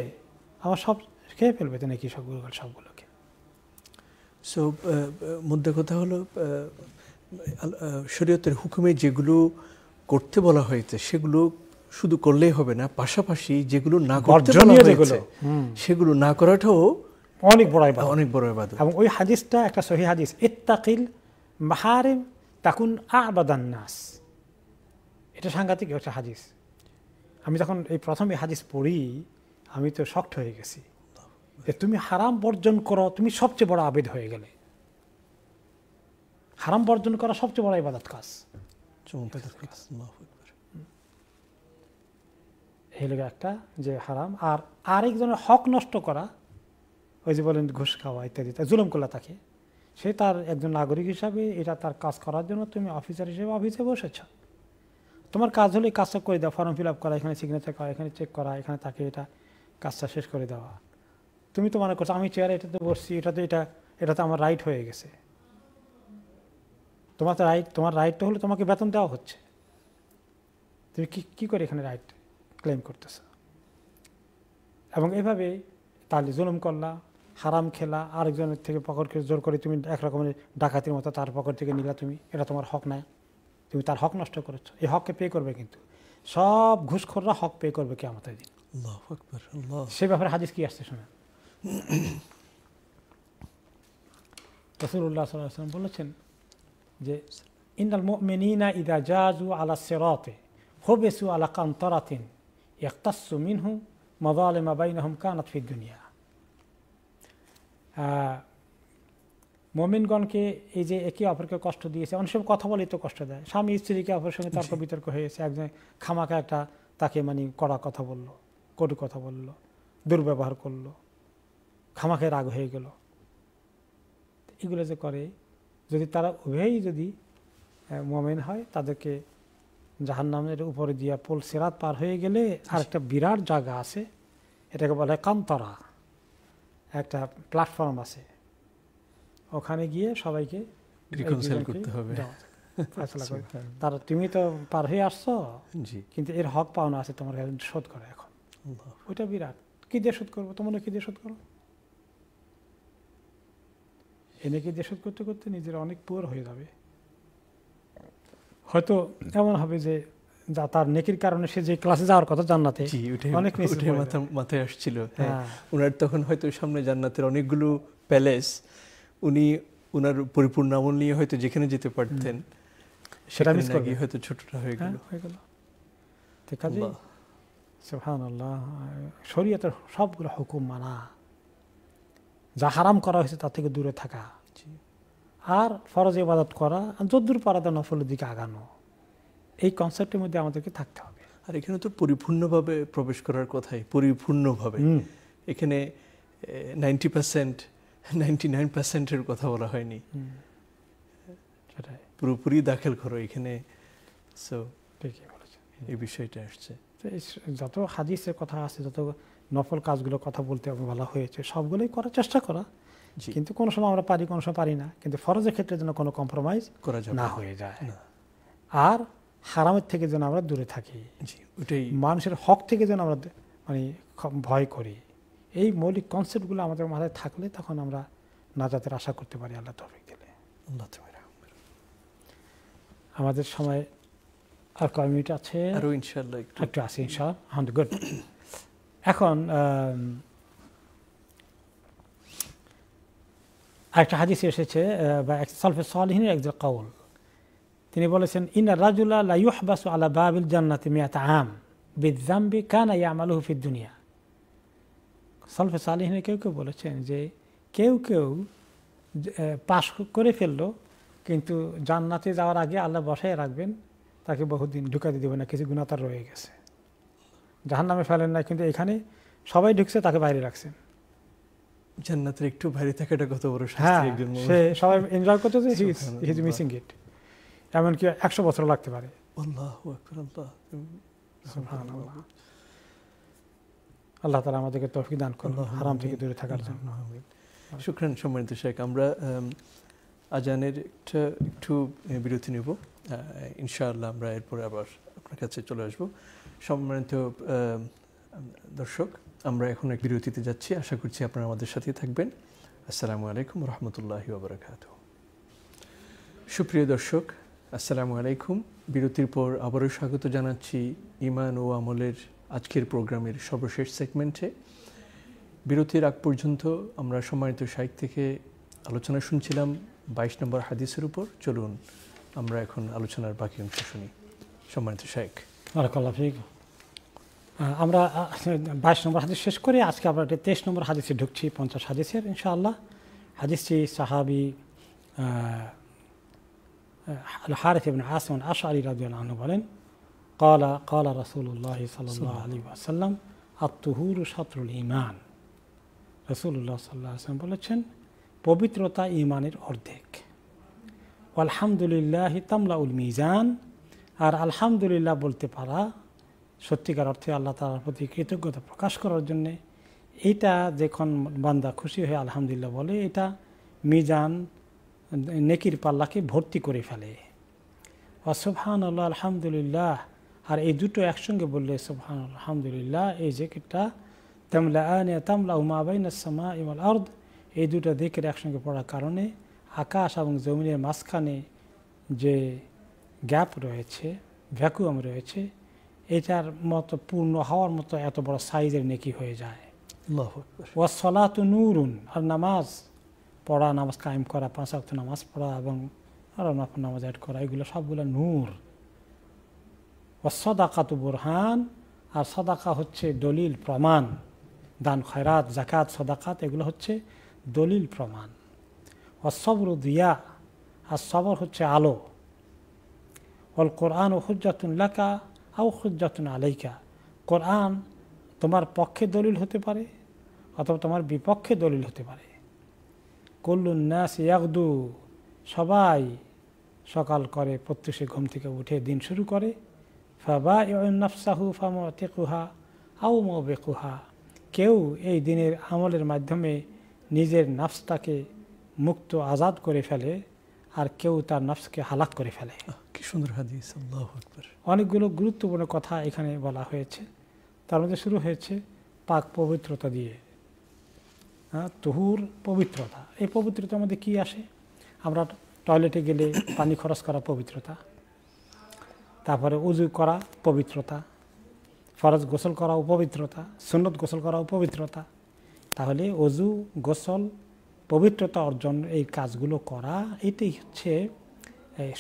আমার সব খেয়ে ফেলবে তো নাকি সবগুলো সবগুলোকে সো মধ্যে কথা হলো শরীয়তের হুকুমে যেগুলো করতে বলা হয়েছে সেগুলো শুধু করলেই হবে না পাশাপাশি যেগুলো না করতে বলা হয়েছে সেগুলো না করাটাও অনেক বড় অনেক বড় ইবাদত এবং ওই হাদিসটা একটা সহি হাদিস ইত্তাকিল মাহারিম তাকুন আবাদান নাস এটা সাংঘাতিক একটা হাদিস আমি যখন এই প্রথম এই হাদিস পড়ি আমি তো শক্ত হয়ে গেছি যে তুমি হারাম বর্জন করো তুমি সবচেয়ে বড় আবেদ হয়ে গেলে হারাম বর্জন করা সবচেয়ে বড় ইবাদত কাজ একটা যে হারাম আর আরেকজনের হক নষ্ট করা ওই যে বলেন ঘুষ খাওয়া ইত্যাদি জুলুম করলা তাকে সে তার একজন নাগরিক হিসাবে এটা তার কাজ করার জন্য তুমি অফিসার হিসেবে অফিসে বসেছ তোমার কাজ হলে কাজটা করে দেওয়া ফর্ম ফিল আপ করা এখানে সিগনেচার করা এখানে চেক করা এখানে তাকে এটা কাজটা শেষ করে দেওয়া তুমি তো মনে করছো আমি চেয়ারে এটাতে বসছি এটাতে এটা এটাতে আমার রাইট হয়ে গেছে তোমার তো রাইট তোমার রাইটটা হলো তোমাকে বেতন দেওয়া হচ্ছে তুমি কী কী করে এখানে রাইট ক্লেম করতেছ এবং এভাবে তাহলে জুলুম করলা হারাম খেলা আরেকজনের থেকে পকর করে জোর করে তুমি এক রকমের ডাকাতির মতো তার পকেট থেকে নিলা তুমি এটা তোমার হক না তুমি তার হক নষ্ট করেছো এই হককে পে করবে কিন্তু সব ঘুষখোররা হক পে করবে কে আমাদের দিন সে ব্যাপারে হাদিস কি আসছে শোনেন রসুল্লাহ বলেছেন যে ইন্নাল মিনা ইদা জাজু আলা সেরতে হোবেসু আলা কান্তরাতিন একতাসু মিনহু মদালে মাবাইন কানাত ফির দুনিয়া মমিনগণকে এই যে একে অপরকে কষ্ট দিয়েছে অনেক সময় কথা বলেই তো কষ্ট দেয় স্বামী স্ত্রীকে অপরের সঙ্গে তর্ক বিতর্ক হয়েছে একজন খামাকা একটা তাকে মানে কড়া কথা বলল কটু কথা বলল দুর্ব্যবহার করলো খামাকে রাগ হয়ে গেল এগুলো যে করে যদি তারা উভয়ই যদি মোমেন হয় তাদেরকে জাহান্নামের উপরে দিয়া পোল সেরাত পার হয়ে গেলে আচ্ছা। আর একটা বিরাট জায়গা আছে এটাকে বলে কান্তরা একটা প্ল্যাটফর্ম আছে ওখানে গিয়ে সবাইকে করতে হবে আচ্ছা, হ্যাঁ। তুমি তো পার হয়ে আসছো কিন্তু এর হক পাওনা আছে তোমার শোধ করে এখন ওইটা বিরাট কি দিয়ে শোধ করবো তোমরা কি দিয়ে শোধ করো এনেকে দেশ করতে করতে নিজের অনেক পুয়ার হয়ে যাবে হয়তো এমন হবে যে যা তার নেকির কারণে সে যে ক্লাসে যাওয়ার কথা জান্নাতে অনেক মাথায় আসছিল ওনার হ্যাঁ। হ্যাঁ। তখন হয়তো সামনে জান্নাতের অনেকগুলো প্যালেস উনি ওনার পরিপূর্ণ আমল নিয়ে হয়তো যেখানে যেতে পারতেন সেটা মিস করে হয়তো ছোটটা হয়ে গেল হ্যাঁ, হয়ে গেল ঠিক আছে সুবহানাল্লাহ শরীয়তের সবগুলো হুকুম মানা যা হারাম করা হয়েছে তার থেকে দূরে থাকা আর ফরজ ইবাদত করা যদ্দূর পারাদা নফলের দিকে আগানো এই কনসেপ্টের মধ্যে আমাদেরকে থাকতে হবে আর এখানে তো পরিপূর্ণভাবে প্রবেশ করার কথাই পরিপূর্ণভাবে এখানে নাইনটি পার্সেন্ট নাইনটি নাইন পার্সেন্টের কথা বলা হয়নি সেটাই পুরোপুরি দাখিল করো এখানে এই বিষয়টা আসছে যত হাদিসের কথা আছে যত নফল কাজগুলোর কথা বলতে বলা হয়েছে সবগুলোই করার চেষ্টা করা কিন্তু কোনো সময় আমরা পারি কোনো সময় পারি না কিন্তু ফরজের ক্ষেত্রে যেন কোনো কম্প্রোমাইজ না হয়ে যায় আর হারামের থেকে যেন আমরা দূরে থাকি মানুষের হক থেকে যেন আমরা মানে ভয় করি এই মৌলিক কনসেপ্টগুলো আমাদের মাথায় থাকলে তখন আমরা নাজাতের আশা করতে পারি আল্লাহ তফিক দিলে আমাদের সময় আর কয় মিনিট আছে আরও ইনশাল্লাহ একটু আছে গুড এখন একটা হাদিস এসেছে বা এক সালফে সালহীনের একজন কৌল তিনি বলেছেন ইনা রাজুলা লাইহবাসু আলা বাবিল জান্নাতি মিয়াত আম বিদ্যাম্বি কানা ইয়ামাল হুফির দুনিয়া সালফে সালিহিনে কেউ কেউ বলেছেন যে কেউ কেউ পাশ করে ফেললো কিন্তু জান্নাতে যাওয়ার আগে আল্লাহ বসায় রাখবেন তাকে বহুদিন ঢুকাতে দেবে না কিছু গুণাতার রয়ে গেছে জাহান নামে ফেলেন না কিন্তু এখানে সবাই ঢুকছে তাকে বাইরে রাখছেন জান্নাতের একটু বাইরে থাকাটা কত বড় হ্যাঁ, সে সবাই এনজয় হিজ মিসিং ইট বছর লাগতে পারে আল্লাহ তালা আমাদেরকে তফি দান হারাম থেকে দূরে থাকার জন্য শুক্রান সম্মানিত শেখ আমরা আজানের একটা একটু বিরতি নেব ইনশাআল্লাহ আমরা এরপরে আবার আপনার কাছে চলে আসবো সম্মানিত দর্শক আমরা এখন এক বিরতিতে যাচ্ছি আশা করছি আপনারা আমাদের সাথেই থাকবেন আসসালামু আলাইকুম রহমতুল্লাহ আবরাকাত সুপ্রিয় দর্শক আসসালামু আলাইকুম বিরতির পর আবারও স্বাগত জানাচ্ছি ইমান ও আমলের আজকের প্রোগ্রামের সর্বশেষ সেগমেন্টে বিরতির আগ পর্যন্ত আমরা সম্মানিত সাহিত্য থেকে আলোচনা শুনছিলাম বাইশ নম্বর হাদিসের উপর চলুন আমরা এখন আলোচনার বাকি অংশ শুনি সম্মানিত শাইখ بارك الله فيك آه، আমরা آه، বাইশ নম্বর হাদিস শেষ করে আজকে আমরা তেইশ নম্বর হাদিসে ঢুকছি পঞ্চাশ হাদিসের ইনশাআল্লাহ হাদিসটি সাহাবি الحارث بن عاصم الأشعري رضي الله عنه বলেন قال قال رسول الله صلى الله عليه وسلم الطهور شطر الإيمان رسول الله صلى الله عليه وسلم বলেছেন পবিত্রতা ইমানের অর্ধেক لله تملا الميزان আর আলহামদুলিল্লাহ বলতে পারা সত্যিকার অর্থে আল্লাহ তালার প্রতি কৃতজ্ঞতা প্রকাশ করার জন্যে এইটা যখন বান্দা খুশি হয়ে আলহামদুলিল্লাহ বলে এটা মিজান নেকির পাল্লাকে ভর্তি করে ফেলে অসুফহান আল্লাহ আলহামদুলিল্লাহ আর এই দুটো একসঙ্গে বললে সুফহান আলহামদুলিল্লাহ এই জেকেটটা তামলা আনে তামলা উমাবাইন ইমাল অর্দ এই দুটো দিকের একসঙ্গে পড়ার কারণে আকাশ এবং জমিনের মাঝখানে যে গ্যাপ রয়েছে ভ্যাকুয়াম রয়েছে এটার মতো পূর্ণ হওয়ার মতো এত বড় সাইজের নেকি হয়ে যায় তো নুরুন আর নামাজ পড়া নামাজ কায়েম করা পাঁচ অর্থ নামাজ পড়া এবং আরও নামাজ অ্যাড করা এগুলো সবগুলো নূর তো বোরহান আর সদাকা হচ্ছে দলিল প্রমাণ দান খয়রাত জাকাত সদাকাত এগুলো হচ্ছে দলিল প্রমাণ অসবর দিয়া আর সবর হচ্ছে আলো অল কোরআন ও হুজাতুন লাকা আও হুজাতুন আলাইকা কোরআন তোমার পক্ষে দলিল হতে পারে অথবা তোমার বিপক্ষে দলিল হতে পারে ন্যাস ইয়াকদু সবাই সকাল করে প্রত্যুষে ঘুম থেকে উঠে দিন শুরু করে ফাবা ইউনাফসাহু ফামতেকুহা আউ বেকুহা কেউ এই দিনের আমলের মাধ্যমে নিজের নাফসটাকে মুক্ত আজাদ করে ফেলে আর কেউ তার নফসকে হালাক করে ফেলে কি সুন্দর হাদিস আল্লাহ আকবর অনেকগুলো গুরুত্বপূর্ণ কথা এখানে বলা হয়েছে তার মধ্যে শুরু হয়েছে পাক পবিত্রতা দিয়ে হ্যাঁ তহুর পবিত্রতা এই পবিত্রতার মধ্যে কি আসে আমরা টয়লেটে গেলে পানি খরচ করা পবিত্রতা তারপরে উজু করা পবিত্রতা ফরজ গোসল করা উপবিত্রতা সুন্নত গোসল করা পবিত্রতা তাহলে অজু গোসল পবিত্রতা অর্জন এই কাজগুলো করা এটাই হচ্ছে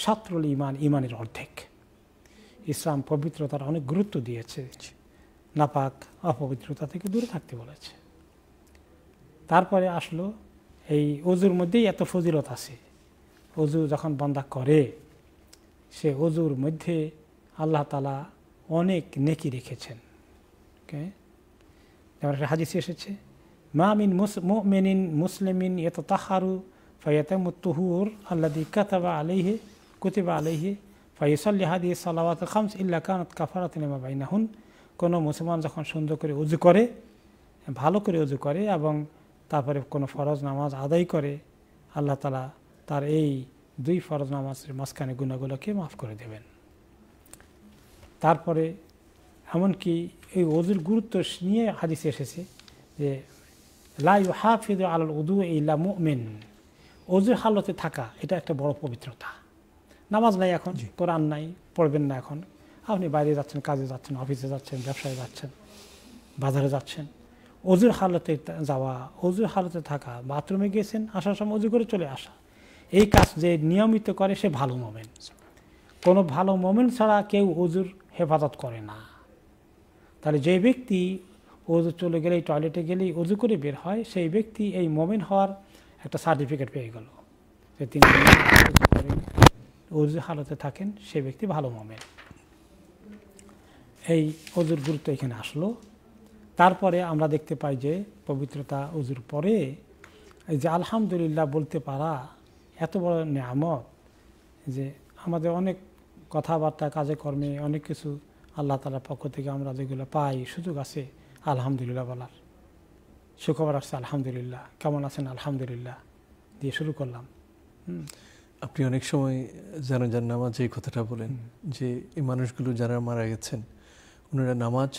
সাত্রল ইমান ইমানের অর্ধেক ইসলাম পবিত্রতার অনেক গুরুত্ব দিয়েছে নাপাক অপবিত্রতা থেকে দূরে থাকতে বলেছে তারপরে আসলো এই অজুর মধ্যেই এত ফজিলত আছে অজু যখন বন্ধা করে সে অজুর মধ্যে আল্লাহ তালা অনেক নেকি রেখেছেন যেমন একটা হাজি এসেছে মাহমিন মুমিনিন মুসলিমিন ইয়তাহারু ফয়তম তুহুর আল্লাদি কতবা আলহে কুতিবা আলহে ফয়সল্লিহাদি সালাওয়াত খামস ইল্লা কানত কাফারাত নেমাবাইনাহুন কোনো মুসলমান যখন সুন্দর করে উজু করে ভালো করে উজু করে এবং তারপরে কোনো ফরজ নামাজ আদায় করে আল্লাহ তালা তার এই দুই ফরজ নামাজের মাঝখানে গুণাগুলোকে মাফ করে দেবেন তারপরে এমনকি এই অজুর গুরুত্ব নিয়ে হাদিসে এসেছে যে লাফিদ আল উদু ইল্লা মুমিন অজুর হালতে থাকা এটা একটা বড় পবিত্রতা নামাজ নাই এখন কোরআন নাই পড়বেন না এখন আপনি বাইরে যাচ্ছেন কাজে যাচ্ছেন অফিসে যাচ্ছেন ব্যবসায় যাচ্ছেন বাজারে যাচ্ছেন অজুর হালতে যাওয়া অজুর হালতে থাকা বাথরুমে গিয়েছেন আসার সময় অজু করে চলে আসা এই কাজ যে নিয়মিত করে সে ভালো মোমেন্ট কোনো ভালো মোমেন্ট ছাড়া কেউ অজুর হেফাজত করে না তাহলে যে ব্যক্তি অজু চলে গেলেই টয়লেটে গেলেই অজু করে বের হয় সেই ব্যক্তি এই মোমেন হওয়ার একটা সার্টিফিকেট পেয়ে গেল যে তিনি অজু হালতে থাকেন সে ব্যক্তি ভালো মোমেন এই অজুর গুরুত্ব এখানে আসলো তারপরে আমরা দেখতে পাই যে পবিত্রতা অজুর পরে যে আলহামদুলিল্লাহ বলতে পারা এত বড় নিয়ামত যে আমাদের অনেক কথাবার্তা কাজে কর্মে অনেক কিছু আল্লাহ তালার পক্ষ থেকে আমরা যেগুলো পাই সুযোগ আছে আলহামদুলিল্লাহ বলার সুখবর আসছে আলহামদুলিল্লাহ কেমন আছেন আলহামদুলিল্লাহ দিয়ে শুরু করলাম আপনি অনেক সময় যেন যার নামাজ এই কথাটা বলেন যে এই মানুষগুলো যারা মারা গেছেন ওনারা নামাজ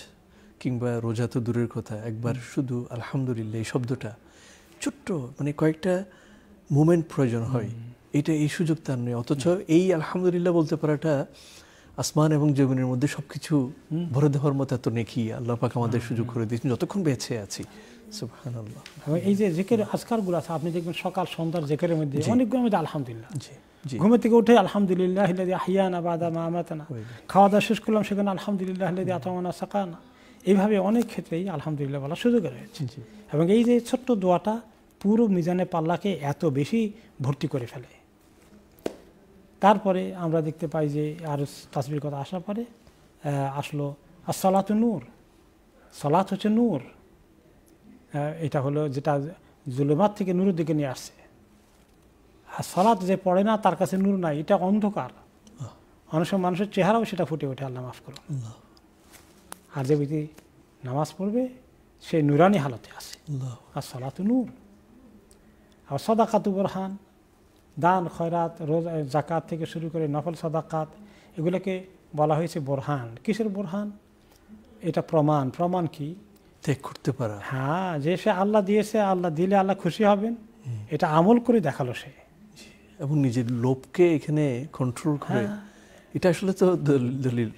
কিংবা রোজা তো দূরের কথা একবার শুধু আলহামদুলিল্লাহ এই শব্দটা ছোট্ট মানে কয়েকটা মুমেন্ট প্রয়োজন হয় এটা এই সুযোগ তার নেই অথচ এই আলহামদুলিল্লাহ বলতে পারাটা আসমান এবং জমিনের মধ্যে সব কিছু ভরে দেওয়ার মতো এত নেকি আল্লাহ পাক আমাদের সুযোগ করে দিয়েছেন যতক্ষণ বেঁচে আছি এই যে জেকের গুলো আছে আপনি দেখবেন সকাল সন্ধ্যার জেকের মধ্যে অনেকগুলো মধ্যে আলহামদুলিল্লাহ ঘুমে ঘুমের থেকে উঠে আলহামদুলিল্লাহ আহিয়ানা বাদা মা আমাতানা খাওয়া দাওয়া শেষ করলাম সেখানে আলহামদুলিল্লাহ আতমানা সাকানা এইভাবে অনেক ক্ষেত্রেই আলহামদুলিল্লাহ বলার সুযোগ রয়েছে এবং এই যে ছোট্ট দোয়াটা পুরো মিজানে পাল্লাকে এত বেশি ভর্তি করে ফেলে তারপরে আমরা দেখতে পাই যে আরও তাসবির কথা আসার পরে আসলো আর সলাত নূর সলাত হচ্ছে নূর এটা হলো যেটা জুলুমাত থেকে নূরের দিকে নিয়ে আসছে আর সলাৎ যে পড়ে না তার কাছে নূর নাই এটা অন্ধকার অনেক সময় মানুষের চেহারাও সেটা ফুটে ওঠে আল্লাহ মাফ করো আর যে ব্যক্তি নামাজ পড়বে সে নুরানি হালতে আসে আর সলাত নূর আর সদাকাতু বরহান দান খয়রাত রোজ জাকাত থেকে শুরু করে নফল সাদাকাত এগুলোকে বলা হয়েছে বোরহান কিসের বোরহান এটা প্রমাণ প্রমাণ কি ত্যাগ করতে পারে হ্যাঁ যে সে আল্লাহ দিয়েছে আল্লাহ দিলে আল্লাহ খুশি হবেন এটা আমল করে দেখালো সে এবং নিজের লোভকে এখানে কন্ট্রোল করে হ্যাঁ। এটা আসলে তো দলিল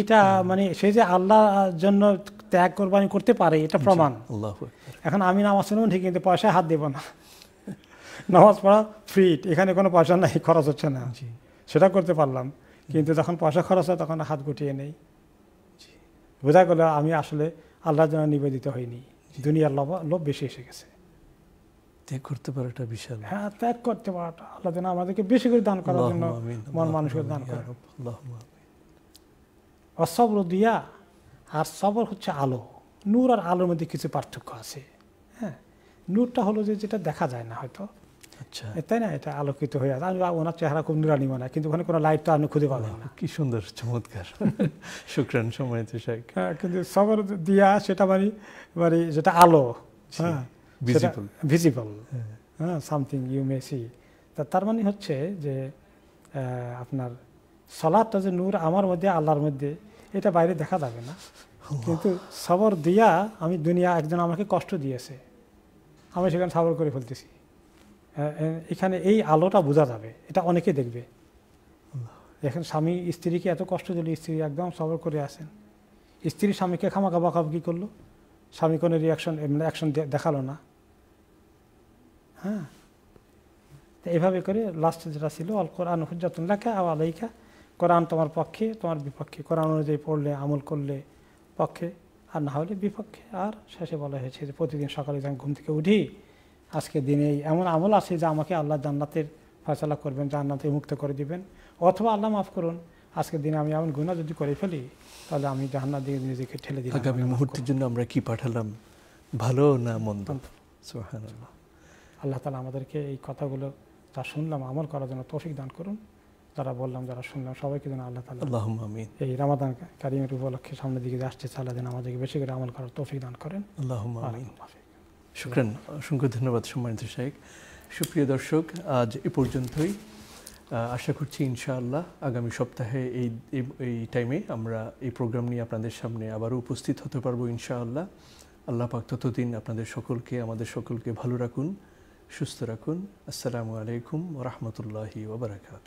এটা মানে সে যে আল্লাহর জন্য ত্যাগ কোরবানি করতে পারে এটা প্রমাণ এখন আমি নামাজ শুনবো ঠিক কিন্তু পয়সা হাত দেব না নামাজ পড়া ফ্রি এখানে কোনো পয়সা নাই খরচ হচ্ছে না সেটা করতে পারলাম কিন্তু যখন পয়সা খরচ হয় তখন হাত গুটিয়ে নেই বোঝা গেল আমি আসলে আল্লাহর জন্য নিবেদিত হইনি দুনিয়ার লোভ লোভ বেশি এসে গেছে ত্যাগ করতে একটা বিশাল হ্যাঁ ত্যাগ করতে পারাটা আল্লাহ যেন আমাদেরকে বেশি করে দান করার জন্য মন মানুষকে দান করে অসবর দিয়া আর সবর হচ্ছে আলো নূর আর আলোর মধ্যে কিছু পার্থক্য আছে হ্যাঁ নূরটা হলো যে যেটা দেখা যায় না হয়তো আচ্ছা তাই না এটা আলোকিত হয়ে আছে আমি ওনার চেহারা খুব নিরানি মনে হয় কিন্তু ওখানে কোনো লাইট তো আপনি খুঁজে পাবেন না কি সুন্দর চমৎকার শুক্রান সময় হ্যাঁ কিন্তু সবর দিয়া সেটা মানে মানে যেটা আলো হ্যাঁ ভিজিবল হ্যাঁ সামথিং ইউ মে সি তা তার মানে হচ্ছে যে আপনার সলাদটা যে নূর আমার মধ্যে আল্লাহর মধ্যে এটা বাইরে দেখা যাবে না কিন্তু সবর দিয়া আমি দুনিয়া একজন আমাকে কষ্ট দিয়েছে আমি সেখানে সবর করে ফেলতেছি এখানে এই আলোটা বোঝা যাবে এটা অনেকে দেখবে দেখেন স্বামী স্ত্রীকে এত কষ্ট দিল স্ত্রী একদম সবর করে আসেন স্ত্রী স্বামীকে খামাকা কী করলো স্বামী কোনো রিয়াকশন মানে অ্যাকশন দেখালো না হ্যাঁ তো এভাবে করে লাস্টে যেটা ছিল অল কোরআন হুজাতুন লেখা আবার লেখা কোরআন তোমার পক্ষে তোমার বিপক্ষে কোরআন অনুযায়ী পড়লে আমল করলে পক্ষে আর না হলে বিপক্ষে আর শেষে বলা হয়েছে যে প্রতিদিন সকালে যখন ঘুম থেকে উঠি আজকে দিনে এমন আমল আছে যে আমাকে আল্লাহ জান্নাতের ফয়সলা করবেন জান্নাতে মুক্ত করে দিবেন অথবা আল্লাহ মাফ করুন আজকের দিনে আমি এমন গুণা যদি করে ফেলি তাহলে আমি জাহান্নার দিকে নিজেকে ঠেলে দিই আগামী মুহূর্তের জন্য আমরা কি পাঠালাম ভালো না মন্দ আল্লাহ তালা আমাদেরকে এই কথাগুলো যা শুনলাম আমল করার জন্য তৌফিক দান করুন যারা বললাম যারা শুনলাম সবাইকে যেন আল্লাহ তালা এই রামাদান কারিমের উপলক্ষে সামনের দিকে আসছে আল্লাহ যেন আমাদেরকে বেশি করে আমল করার তৌফিক দান করেন আল্লাহ আমিন শুক্রান অসংখ্য ধন্যবাদ সম্মানিত শাহেক সুপ্রিয় দর্শক আজ এ পর্যন্তই আশা করছি ইনশাআল্লাহ আগামী সপ্তাহে এই এই টাইমে আমরা এই প্রোগ্রাম নিয়ে আপনাদের সামনে আবারও উপস্থিত হতে পারবো ইনশাআল্লাহ আল্লাহ পাক ততদিন আপনাদের সকলকে আমাদের সকলকে ভালো রাখুন সুস্থ রাখুন আসসালামু আলাইকুম রহমতুল্লাহি ওবরাকাত